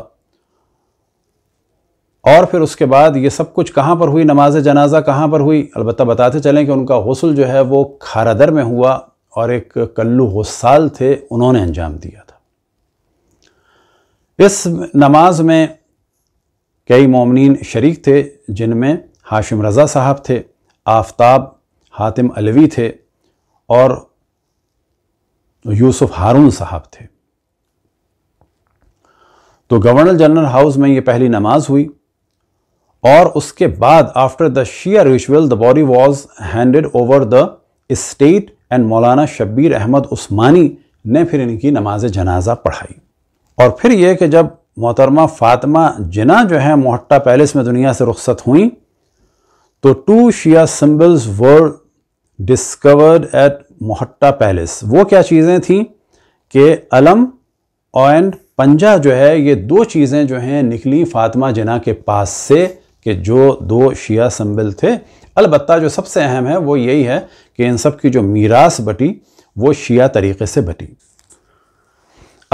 और फिर उसके बाद ये सब कुछ कहाँ पर हुई नमाज जनाजा कहाँ पर हुई अलबत् बताते चलें कि उनका गसल जो है वो खारादर में हुआ और एक कल्लू गसाल थे उन्होंने अंजाम दिया था इस नमाज में कई ममिन शरीक थे जिनमें हाशिम रज़ा साहब थे आफताब हातिम अलवी थे और यूसुफ़ हारून साहब थे तो गवर्नर जनरल हाउस में ये पहली नमाज हुई और उसके बाद after the Shia ritual the body was handed over the state and मौलाना शब्बीर अहमद उस्मानी ने फिर इनकी नमाज जनाजा पढ़ाई और फिर यह कि जब मोहतरमा फातिमा जिना जो है मोहट्टा पैलेस में दुनिया से रुख्सत हुई तो two Shia symbols were discovered at Mohatta Palace वो क्या चीज़ें थीं कि अलम एंड पंजा जो है ये दो चीज़ें जो हैं निकली फातिमा जना के पास से कि जो दो शिया संबल थे अलबत् जो सबसे अहम है वो यही है कि इन सब की जो मीरास बटी वो शिया तरीक़े से बटी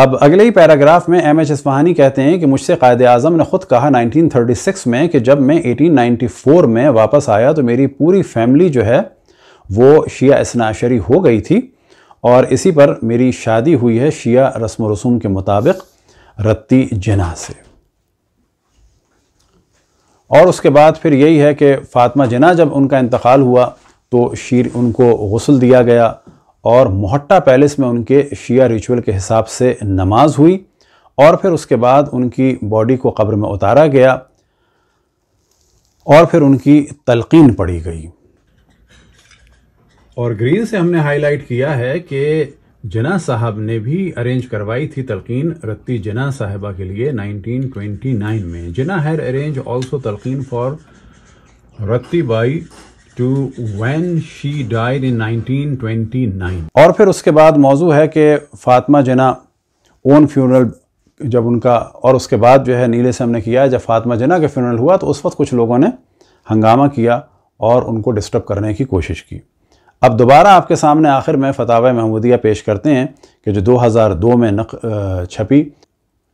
अब अगले ही पैराग्राफ में एम एच इस्फहानी कहते हैं कि मुझसे कायद अजम ने ख़ुद कहा 1936 में कि जब मैं 1894 में वापस आया तो मेरी पूरी फैमिली जो है वो शिया इसनाशरी हो गई थी और इसी पर मेरी शादी हुई है शिया रस्म रसूम के मुताबिक रत्ती जना से और उसके बाद फिर यही है कि फ़ातमा जना जब उनका इंतकाल हुआ तो शीर उनको गसल दिया गया और मोहट्टा पैलेस में उनके शिया रिचुअल के हिसाब से नमाज हुई और फिर उसके बाद उनकी बॉडी को कब्र में उतारा गया और फिर उनकी तलकिन पड़ी गई और ग्रीन से हमने हाईलाइट किया है कि जना साहब ने भी अरेंज करवाई थी तलकीन रत्ती जना साहबा के लिए 1929 में जना हैड अरेंज आल्सो तलकीन फॉर रत्ती by two when she died in 1929 और फिर उसके बाद मौजू है कि फातिमा जना ओन फ्यूनरल जब उनका और उसके बाद जो है नीले से हमने किया जब फातमा जना का फ्यूनरल हुआ तो उस वक्त कुछ लोगों ने हंगामा किया और उनको डिस्टर्ब करने की कोशिश की अब दोबारा आपके सामने आखिर में फतावा महमूदिया पेश करते हैं कि जो 2002 में नक छपी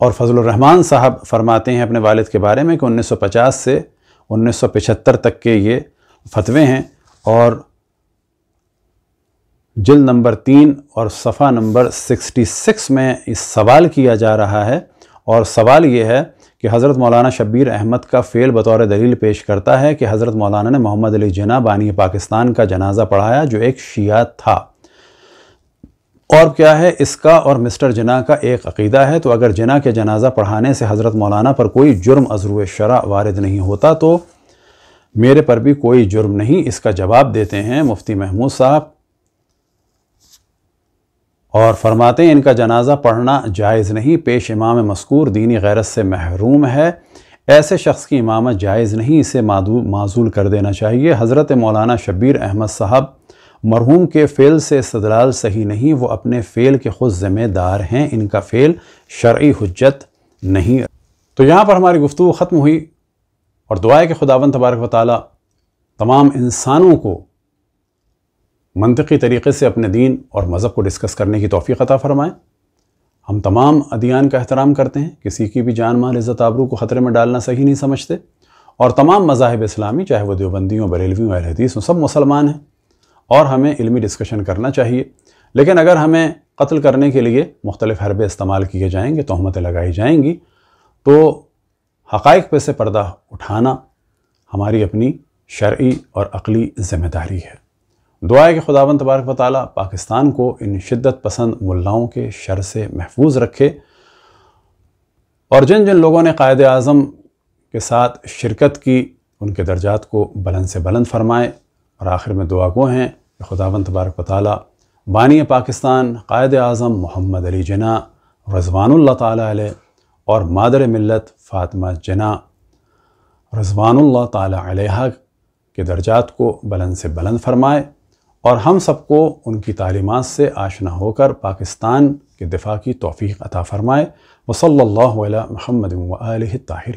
और रहमान साहब फरमाते हैं अपने वालिद के बारे में कि 1950 से 1975 तक के ये फतवे हैं और जिल नंबर तीन और सफ़ा नंबर 66 में इस सवाल किया जा रहा है और सवाल ये है कि हज़रत मौलाना शब्बीर अहमद का फ़ेल बतौर दलील पेश करता है कि हज़रत मौलाना ने मोहम्मद अली जना बानी पाकिस्तान का जनाजा पढ़ाया जो एक शिया था और क्या है इसका और मिस्टर जना का एक अकीदा है तो अगर जना के जनाजा पढ़ाने से हज़रत मौलाना पर कोई जुर्म अजरु शरा वारद नहीं होता तो मेरे पर भी कोई जुर्म नहीं इसका जवाब देते हैं मुफ्ती महमूद साहब और फरमाते हैं इनका जनाजा पढ़ना जायज़ नहीं पेश इमाम मस्कूर दीनी गैरत से महरूम है ऐसे शख्स की इमामत जायज़ नहीं इसे मादू माजूल कर देना चाहिए हज़रत मौलाना शबीर अहमद साहब मरहूम के फ़ेल से सदराल सही नहीं वो अपने फ़ेल के खुद ज़िम्मेदार हैं इनका फ़ेल शर्य हजत नहीं तो यहाँ पर हमारी गुफ्तु ख़त्म हुई और दुआ के खुदावन तबारक वाली तमाम इंसानों को मनतकी तरीके से अपने दीन और मज़हब को डिस्कस करने की तोफ़ी अता फ़रमाएँ हम तमाम अदियान का एहतराम करते हैं किसी की भी जान माल इज़्ज़त आबरू को ख़तरे में डालना सही नहीं समझते और तमाम मजाहब इस्लामी चाहे वह देवबंदी हों बरेलवी हों अहदीस हों सब मुसलमान हैं और हमें इलमी डिस्कशन करना चाहिए लेकिन अगर हमें कत्ल करने के लिए मुख्तलिफ हरबे इस्तेमाल किए जाएंगे तहमतें लगाई जाएंगी तो हक़ पे से पर्दा उठाना हमारी अपनी शर्य और अकली ज़िम्मेदारी है दुआ के खुदावन तबारक वाली पाकिस्तान को इन शिद्दत पसंद मुल्लाओं के शर से महफूज रखे और जिन जिन लोगों ने कायद अज़म के साथ शिरकत की उनके दर्जात को बुलंद से बुलंद फरमाए और आखिर में दुआ गो हैं कि खुदावन तबारक वाली बानी पाकिस्तान कायद अज़म मोहम्मद अली जना रजवानुल्ला त और मादर मिलत फ़ातिमा जना रजवानुल्ला ताली के दर्जात को बुलंद से बुलंद फरमाए और हम सबको उनकी तालीमत से आशना होकर पाकिस्तान के दिफा की तोफ़ी अता फ़रमाए वसल्ला महमद ताहिर